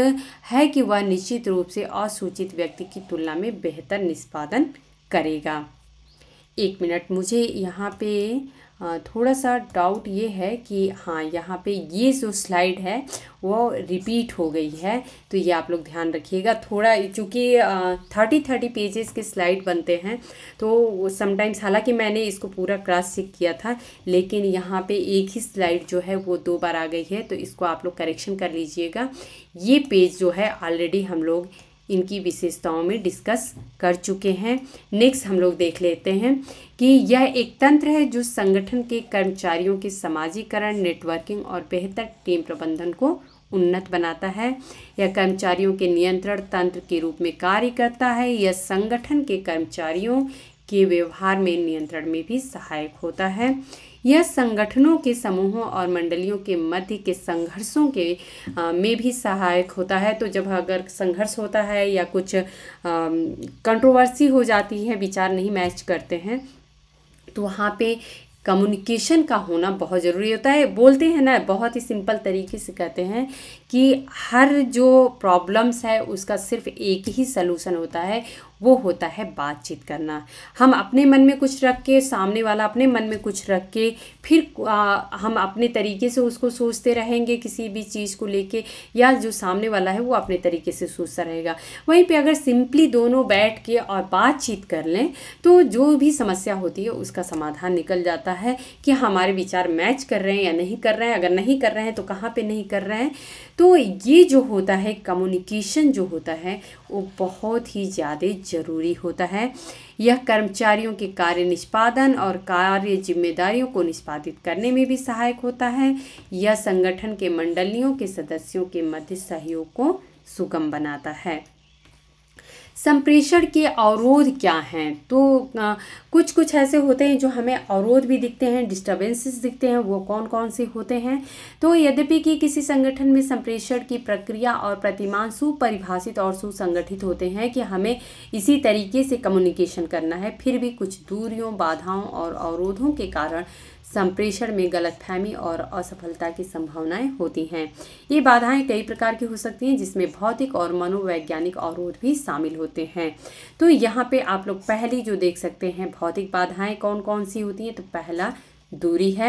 है कि वह निश्चित रूप से असूचित व्यक्ति की तुलना में बेहतर निष्पादन करेगा एक मिनट मुझे यहाँ पे थोड़ा सा डाउट ये है कि हाँ यहाँ पे ये जो स्लाइड है वो रिपीट हो गई है तो ये आप लोग ध्यान रखिएगा थोड़ा चूँकि थर्टी थर्टी पेजेस के स्लाइड बनते हैं तो समटाइम्स हालांकि मैंने इसको पूरा क्रास चेक किया था लेकिन यहाँ पे एक ही स्लाइड जो है वो दो बार आ गई है तो इसको आप लोग करेक्शन कर लीजिएगा ये पेज जो है ऑलरेडी हम लोग इनकी विशेषताओं में डिस्कस कर चुके हैं नेक्स्ट हम लोग देख लेते हैं कि यह एक तंत्र है जो संगठन के कर्मचारियों के समाजीकरण नेटवर्किंग और बेहतर टीम प्रबंधन को उन्नत बनाता है यह कर्मचारियों के नियंत्रण तंत्र के रूप में कार्य करता है यह संगठन के कर्मचारियों के व्यवहार में नियंत्रण में भी सहायक होता है यह संगठनों के समूहों और मंडलियों के मध्य के संघर्षों के आ, में भी सहायक होता है तो जब अगर संघर्ष होता है या कुछ कंट्रोवर्सी हो जाती है विचार नहीं मैच करते हैं तो वहाँ पे कम्युनिकेशन का होना बहुत ज़रूरी होता है बोलते हैं ना बहुत ही सिंपल तरीके से कहते हैं कि हर जो प्रॉब्लम्स है उसका सिर्फ एक ही सलूशन होता है वो होता है बातचीत करना हम अपने मन में कुछ रख के सामने वाला अपने मन में कुछ रख के फिर आ, हम अपने तरीके से उसको सोचते रहेंगे किसी भी चीज़ को लेके या जो सामने वाला है वो अपने तरीके से सोचता रहेगा वहीं पे अगर सिंपली दोनों बैठ के और बातचीत कर लें तो जो भी समस्या होती है उसका समाधान निकल जाता है कि हमारे विचार मैच कर रहे हैं या नहीं कर रहे हैं अगर नहीं कर रहे हैं तो कहाँ पर नहीं कर रहे हैं तो ये जो होता है कम्युनिकेशन जो होता है वो बहुत ही ज़्यादा ज़रूरी होता है यह कर्मचारियों के कार्य निष्पादन और कार्य जिम्मेदारियों को निष्पादित करने में भी सहायक होता है यह संगठन के मंडलियों के सदस्यों के मध्य सहयोग को सुगम बनाता है संप्रेषण के अवरोध क्या हैं तो कुछ कुछ ऐसे होते हैं जो हमें अवरोध भी दिखते हैं डिस्टर्बेंसेस दिखते हैं वो कौन कौन से होते हैं तो यद्यपि कि किसी संगठन में संप्रेषण की प्रक्रिया और प्रतिमान सुपरिभाषित और सुसंगठित होते हैं कि हमें इसी तरीके से कम्युनिकेशन करना है फिर भी कुछ दूरियों बाधाओं और अवरोधों के कारण संप्रेषण में गलतफहमी और असफलता की संभावनाएं होती हैं ये बाधाएं कई प्रकार की हो सकती हैं जिसमें भौतिक और मनोवैज्ञानिक अवरोध भी शामिल होते हैं तो यहाँ पे आप लोग पहली जो देख सकते हैं भौतिक बाधाएं कौन कौन सी होती हैं तो पहला दूरी है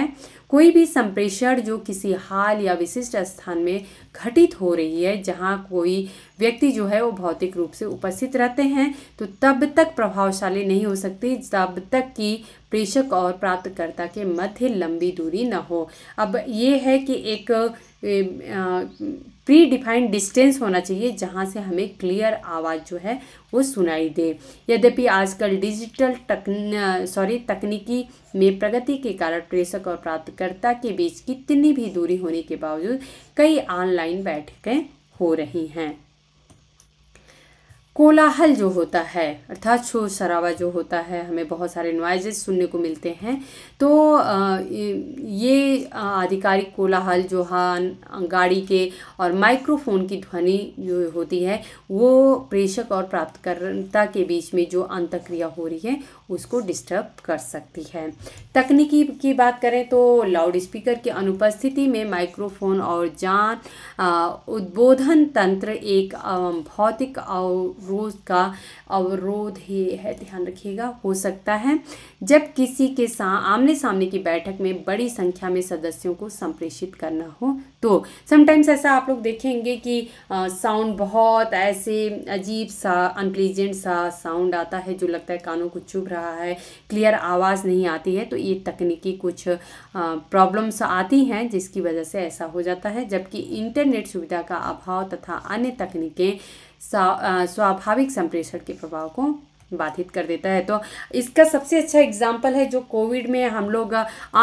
कोई भी संप्रेषण जो किसी हाल या विशिष्ट स्थान में घटित हो रही है जहाँ कोई व्यक्ति जो है वो भौतिक रूप से उपस्थित रहते हैं तो तब तक प्रभावशाली नहीं हो सकती तब तक कि प्रेषक और प्राप्तकर्ता के मध्य लंबी दूरी न हो अब ये है कि एक प्री डिफाइंड डिस्टेंस होना चाहिए जहाँ से हमें क्लियर आवाज़ जो है वो सुनाई दे यद्यपि आजकल डिजिटल तक सॉरी तकनीकी में प्रगति के कारण प्रेषक और प्राप्तकर्ता के बीच कितनी भी दूरी होने के बावजूद कई ऑनलाइन बैठकें हो रही हैं कोलाहल जो होता है अर्थात शोर शराबा जो होता है हमें बहुत सारे नॉइजेस सुनने को मिलते हैं तो ये आधिकारिक कोलाहल जो हान गाड़ी के और माइक्रोफोन की ध्वनि जो होती है वो प्रेषक और प्राप्तकर्ता के बीच में जो अंतक्रिया हो रही है उसको डिस्टर्ब कर सकती है तकनीकी की बात करें तो लाउड स्पीकर की अनुपस्थिति में माइक्रोफोन और जान उद्बोधन तंत्र एक भौतिक अवरोध का अवरोध ही है ध्यान रखिएगा हो सकता है जब किसी के सामने आमने सामने की बैठक में बड़ी संख्या में सदस्यों को संप्रेषित करना हो तो समटाइम्स ऐसा आप लोग देखेंगे कि साउंड बहुत ऐसे अजीब सा अनप्लीजेंट सा साउंड आता है जो लगता है कानों को चुभ रहा है क्लियर आवाज़ नहीं आती है तो ये तकनीकी कुछ प्रॉब्लम्स आती हैं जिसकी वजह से ऐसा हो जाता है जबकि इंटरनेट सुविधा का अभाव तथा अन्य तकनीकें स्वाभाविक संप्रेषण के प्रभाव को बाधित कर देता है तो इसका सबसे अच्छा एग्जाम्पल है जो कोविड में हम लोग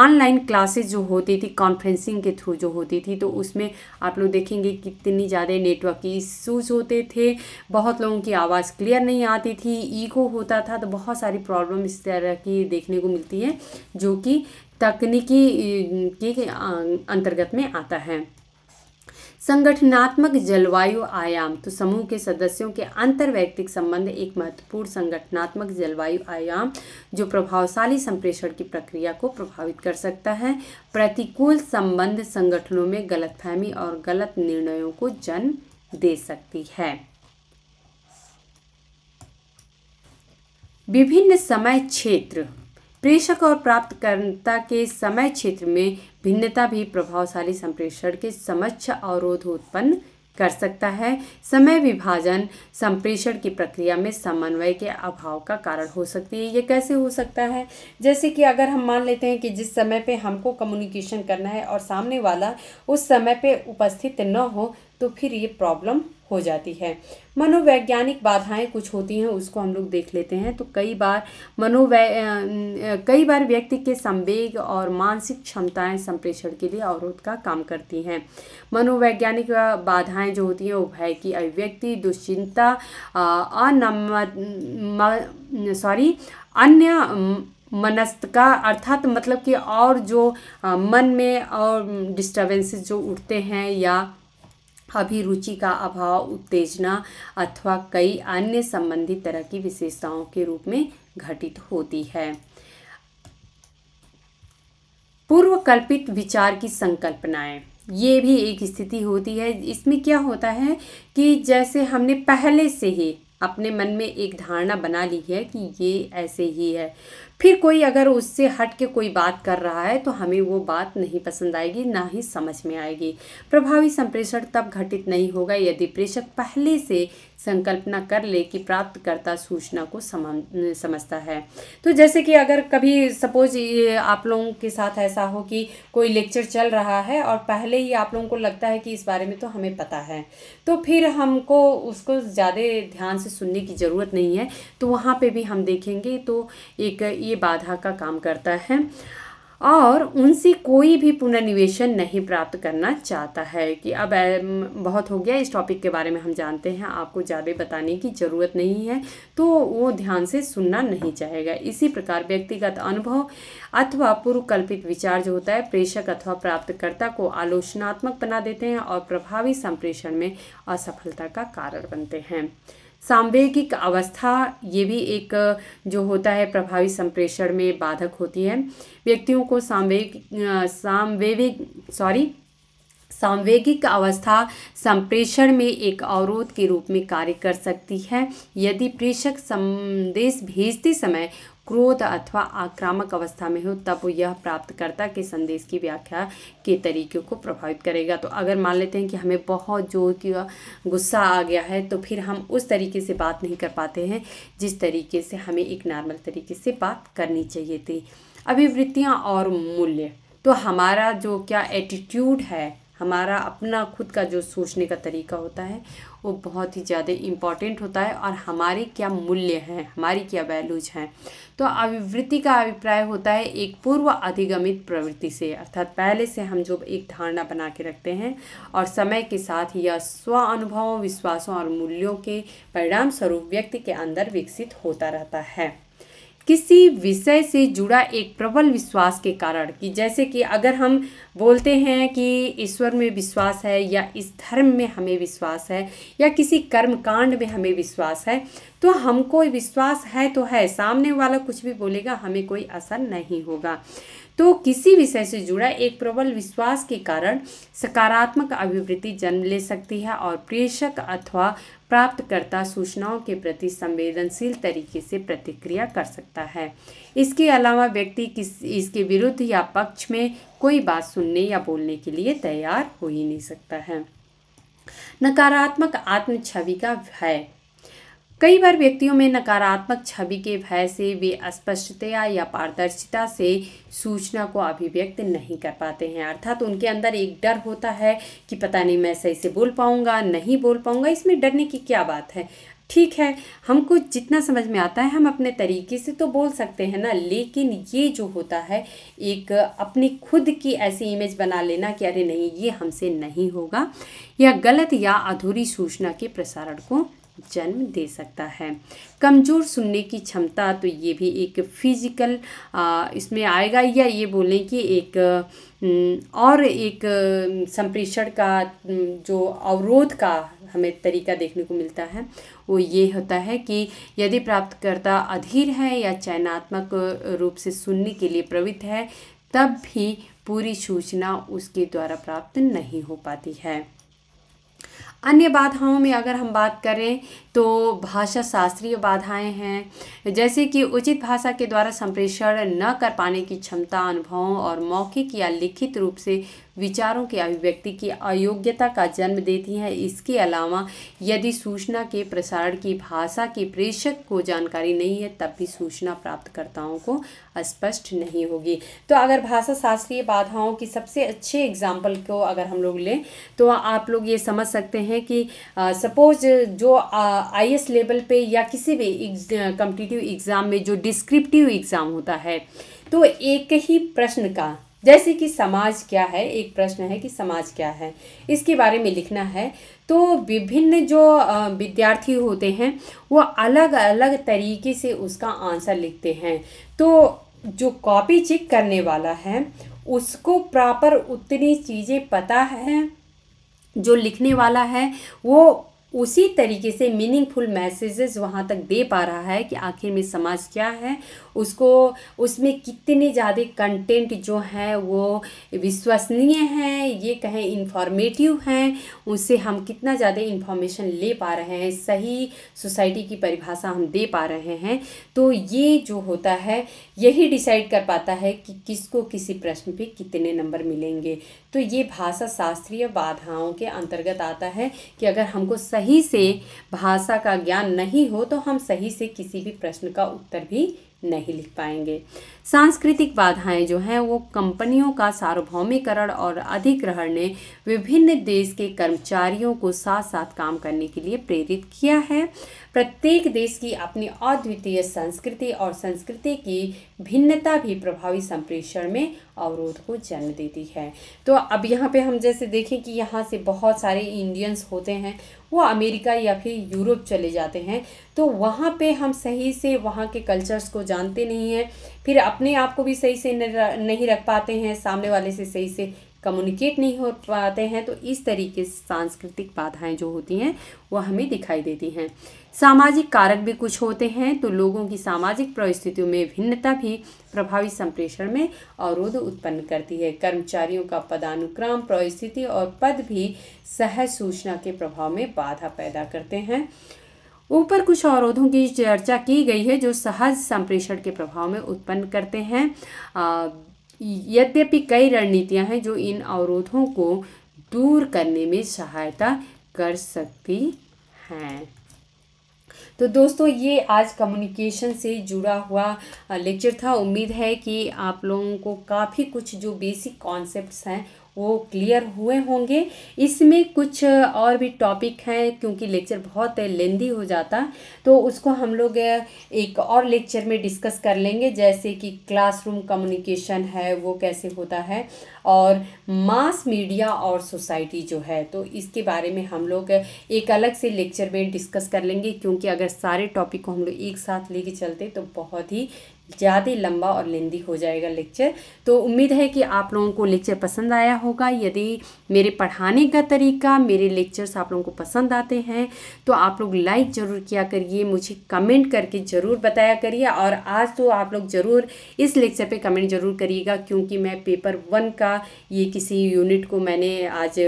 ऑनलाइन क्लासेज जो होती थी कॉन्फ्रेंसिंग के थ्रू जो होती थी तो उसमें आप लोग देखेंगे कितनी ज़्यादा नेटवर्क की इशूज़ होते थे बहुत लोगों की आवाज़ क्लियर नहीं आती थी ईको होता था तो बहुत सारी प्रॉब्लम इस तरह की देखने को मिलती है जो कि तकनीकी के अंतर्गत में आता है संगठनात्मक जलवायु आयाम तो समूह के सदस्यों के व्यक्तिक संबंध एक महत्वपूर्ण संगठनात्मक जलवायु आयाम जो प्रभावशाली संप्रेषण की प्रक्रिया को प्रभावित कर सकता है प्रतिकूल संबंध संगठनों में गलतफहमी और गलत निर्णयों को जन्म दे सकती है विभिन्न समय क्षेत्र प्रेषक और प्राप्तकर्ता के समय क्षेत्र में भिन्नता भी प्रभावशाली संप्रेषण के समक्ष अवरोध उत्पन्न कर सकता है समय विभाजन संप्रेषण की प्रक्रिया में समन्वय के अभाव का कारण हो सकती है ये कैसे हो सकता है जैसे कि अगर हम मान लेते हैं कि जिस समय पे हमको कम्युनिकेशन करना है और सामने वाला उस समय पे उपस्थित न हो तो फिर ये प्रॉब्लम हो जाती है मनोवैज्ञानिक बाधाएं कुछ होती हैं उसको हम लोग देख लेते हैं तो कई बार मनोवै कई बार व्यक्ति के संवेग और मानसिक क्षमताएं संप्रेषण के लिए अवरोध का काम करती हैं मनोवैज्ञानिक बाधाएं जो होती हैं वो भय की अभिव्यक्ति दुश्चिंता अनम सॉरी अन्य का अर्थात मतलब कि और जो मन में और डिस्टर्बेंसेस जो उठते हैं या अभिरुचि का अभाव उत्तेजना अथवा कई अन्य संबंधित तरह की विशेषताओं के रूप में घटित होती है पूर्व कल्पित विचार की संकल्पनाएं ये भी एक स्थिति होती है इसमें क्या होता है कि जैसे हमने पहले से ही अपने मन में एक धारणा बना ली है कि ये ऐसे ही है फिर कोई अगर उससे हट के कोई बात कर रहा है तो हमें वो बात नहीं पसंद आएगी ना ही समझ में आएगी प्रभावी संप्रेषण तब घटित नहीं होगा यदि प्रेषक पहले से संकल्पना कर ले कि प्राप्तकर्ता सूचना को समझता है तो जैसे कि अगर कभी सपोज आप लोगों के साथ ऐसा हो कि कोई लेक्चर चल रहा है और पहले ही आप लोगों को लगता है कि इस बारे में तो हमें पता है तो फिर हमको उसको ज़्यादा ध्यान से सुनने की ज़रूरत नहीं है तो वहाँ पे भी हम देखेंगे तो एक ये बाधा का काम करता है और उनसे कोई भी पुनर्निवेशन नहीं प्राप्त करना चाहता है कि अब बहुत हो गया इस टॉपिक के बारे में हम जानते हैं आपको ज़्यादा बताने की ज़रूरत नहीं है तो वो ध्यान से सुनना नहीं चाहेगा इसी प्रकार व्यक्तिगत अनुभव अथवा पूर्वकल्पित विचार जो होता है प्रेषक अथवा प्राप्तकर्ता को आलोचनात्मक बना देते हैं और प्रभावी संप्रेषण में असफलता का कारण बनते हैं सांवेगिक अवस्था ये भी एक जो होता है प्रभावी संप्रेषण में बाधक होती है व्यक्तियों को सांवेगिक सांवेगिक सॉरी सांवेगिक अवस्था संप्रेषण में एक अवरोध के रूप में कार्य कर सकती है यदि प्रेषक संदेश भेजते समय क्रोध अथवा आक्रामक अवस्था में हो तब यह प्राप्तकर्ता के संदेश की व्याख्या के तरीके को प्रभावित करेगा तो अगर मान लेते हैं कि हमें बहुत जोर की गुस्सा आ गया है तो फिर हम उस तरीके से बात नहीं कर पाते हैं जिस तरीके से हमें एक नॉर्मल तरीके से बात करनी चाहिए थी अभिवृत्तियाँ और मूल्य तो हमारा जो क्या एटीट्यूड है हमारा अपना खुद का जो सोचने का तरीका होता है वो बहुत ही ज़्यादा इम्पॉर्टेंट होता है और हमारे क्या मूल्य हैं हमारी क्या वैल्यूज हैं तो अभिवृत्ति का अभिप्राय होता है एक पूर्व अधिगमित प्रवृत्ति से अर्थात पहले से हम जो एक धारणा बना के रखते हैं और समय के साथ यह स्व अनुभवों विश्वासों और मूल्यों के परिणाम स्वरूप व्यक्ति के अंदर विकसित होता रहता है किसी विषय से जुड़ा एक प्रबल विश्वास के कारण कि जैसे कि अगर हम बोलते हैं कि ईश्वर में विश्वास है या इस धर्म में हमें विश्वास है या किसी कर्म कांड में हमें विश्वास है तो हमको विश्वास है तो है सामने वाला कुछ भी बोलेगा हमें कोई असर नहीं होगा तो किसी विषय से जुड़ा एक प्रबल विश्वास के कारण सकारात्मक अभिवृत्ति जन्म ले सकती है और प्रेषक अथवा प्राप्तकर्ता सूचनाओं के प्रति संवेदनशील तरीके से प्रतिक्रिया कर सकता है इसके अलावा व्यक्ति किस इसके विरुद्ध या पक्ष में कोई बात सुनने या बोलने के लिए तैयार हो ही नहीं सकता है नकारात्मक आत्म छवि का भय कई बार व्यक्तियों में नकारात्मक छवि के भय से वे अस्पष्टता या पारदर्शिता से सूचना को अभिव्यक्त नहीं कर पाते हैं अर्थात तो उनके अंदर एक डर होता है कि पता नहीं मैं सही से बोल पाऊँगा नहीं बोल पाऊँगा इसमें डरने की क्या बात है ठीक है हमको जितना समझ में आता है हम अपने तरीके से तो बोल सकते हैं ना लेकिन ये जो होता है एक अपनी खुद की ऐसी इमेज बना लेना कि अरे नहीं ये हमसे नहीं होगा या गलत या अधूरी सूचना के प्रसारण को जन्म दे सकता है कमज़ोर सुनने की क्षमता तो ये भी एक फिजिकल इसमें आएगा या ये बोलें कि एक और एक संप्रेषण का जो अवरोध का हमें तरीका देखने को मिलता है वो ये होता है कि यदि प्राप्तकर्ता अधीर है या चयनात्मक रूप से सुनने के लिए प्रवृत्त है तब भी पूरी सूचना उसके द्वारा प्राप्त नहीं हो पाती है अन्य बाधाओं में अगर हम बात करें तो भाषा शास्त्रीय बाधाएं हैं जैसे कि उचित भाषा के द्वारा संप्रेषण न कर पाने की क्षमता अनुभवों और मौखिक या लिखित रूप से विचारों के अभिव्यक्ति की अयोग्यता का जन्म देती हैं इसके अलावा यदि सूचना के प्रसारण की भाषा के प्रेषक को जानकारी नहीं है तब भी सूचना प्राप्तकर्ताओं को स्पष्ट नहीं होगी तो अगर भाषा शास्त्रीय बाधाओं की सबसे अच्छे एग्जाम्पल को अगर हम लोग लें तो आप लोग ये समझ सकते हैं कि सपोज जो आ, आई लेवल पे या किसी भी कम्पिटिटिव एग्ज़ाम में जो डिस्क्रिप्टिव एग्ज़ाम होता है तो एक ही प्रश्न का जैसे कि समाज क्या है एक प्रश्न है कि समाज क्या है इसके बारे में लिखना है तो विभिन्न जो विद्यार्थी होते हैं वो अलग अलग तरीके से उसका आंसर लिखते हैं तो जो कॉपी चेक करने वाला है उसको प्रॉपर उतनी चीज़ें पता है जो लिखने वाला है वो उसी तरीके से मीनिंगफुल मैसेजेस वहाँ तक दे पा रहा है कि आखिर में समाज क्या है उसको उसमें कितने ज़्यादा कंटेंट जो हैं वो विश्वसनीय हैं ये कहें इन्फॉर्मेटिव हैं उनसे हम कितना ज़्यादा इन्फॉर्मेशन ले पा रहे हैं सही सोसाइटी की परिभाषा हम दे पा रहे हैं तो ये जो होता है यही डिसाइड कर पाता है कि किसको किसी प्रश्न पे कितने नंबर मिलेंगे तो ये भाषा शास्त्रीय बाधाओं के अंतर्गत आता है कि अगर हमको सही से भाषा का ज्ञान नहीं हो तो हम सही से किसी भी प्रश्न का उत्तर भी नहीं लिख पाएंगे सांस्कृतिक बाधाएं जो हैं वो कंपनियों का सार्वभौमिकरण और अधिग्रहण ने विभिन्न देश के कर्मचारियों को साथ साथ काम करने के लिए प्रेरित किया है प्रत्येक देश की अपनी अद्वितीय संस्कृति और संस्कृति की भिन्नता भी प्रभावी संप्रेषण में अवरोध को जन्म देती है तो अब यहाँ पे हम जैसे देखें कि यहाँ से बहुत सारे इंडियंस होते हैं वो अमेरिका या फिर यूरोप चले जाते हैं तो वहाँ पे हम सही से वहाँ के कल्चर्स को जानते नहीं हैं फिर अपने आप को भी सही से नहीं रख पाते हैं सामने वाले से सही से कम्युनिकेट नहीं हो पाते हैं तो इस तरीके से सांस्कृतिक बाधाएं जो होती हैं वह हमें दिखाई देती हैं सामाजिक कारक भी कुछ होते हैं तो लोगों की सामाजिक परिस्थितियों में भिन्नता भी प्रभावी संप्रेषण में अवरोध उत्पन्न करती है कर्मचारियों का पदानुक्रम परिस्थिति और पद भी सहज सूचना के प्रभाव में बाधा पैदा करते हैं ऊपर कुछ अवरोधों की चर्चा की गई है जो सहज संप्रेषण के प्रभाव में उत्पन्न करते हैं यद्यपि कई रणनीतियां हैं जो इन अवरोधों को दूर करने में सहायता कर सकती हैं तो दोस्तों ये आज कम्युनिकेशन से जुड़ा हुआ लेक्चर था उम्मीद है कि आप लोगों को काफ़ी कुछ जो बेसिक कॉन्सेप्ट्स हैं वो क्लियर हुए होंगे इसमें कुछ और भी टॉपिक हैं क्योंकि लेक्चर बहुत लेंदी हो जाता तो उसको हम लोग एक और लेक्चर में डिस्कस कर लेंगे जैसे कि क्लासरूम कम्युनिकेशन है वो कैसे होता है और मास मीडिया और सोसाइटी जो है तो इसके बारे में हम लोग एक अलग से लेक्चर में डिस्कस कर लेंगे क्योंकि अगर सारे टॉपिक को हम लोग एक साथ लेके चलते तो बहुत ही ज़्यादा लंबा और लेंदी हो जाएगा लेक्चर तो उम्मीद है कि आप लोगों को लेक्चर पसंद आया होगा यदि मेरे पढ़ाने का तरीका मेरे लेक्चर्स आप लोगों को पसंद आते हैं तो आप लोग लाइक ज़रूर किया करिए मुझे कमेंट करके ज़रूर बताया करिए और आज तो आप लोग ज़रूर इस लेक्चर पे कमेंट ज़रूर करिएगा क्योंकि मैं पेपर वन का ये किसी यूनिट को मैंने आज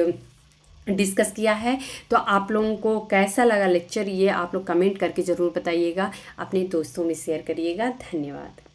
डिस्कस किया है तो आप लोगों को कैसा लगा लेक्चर ये आप लोग कमेंट करके ज़रूर बताइएगा अपने दोस्तों में शेयर करिएगा धन्यवाद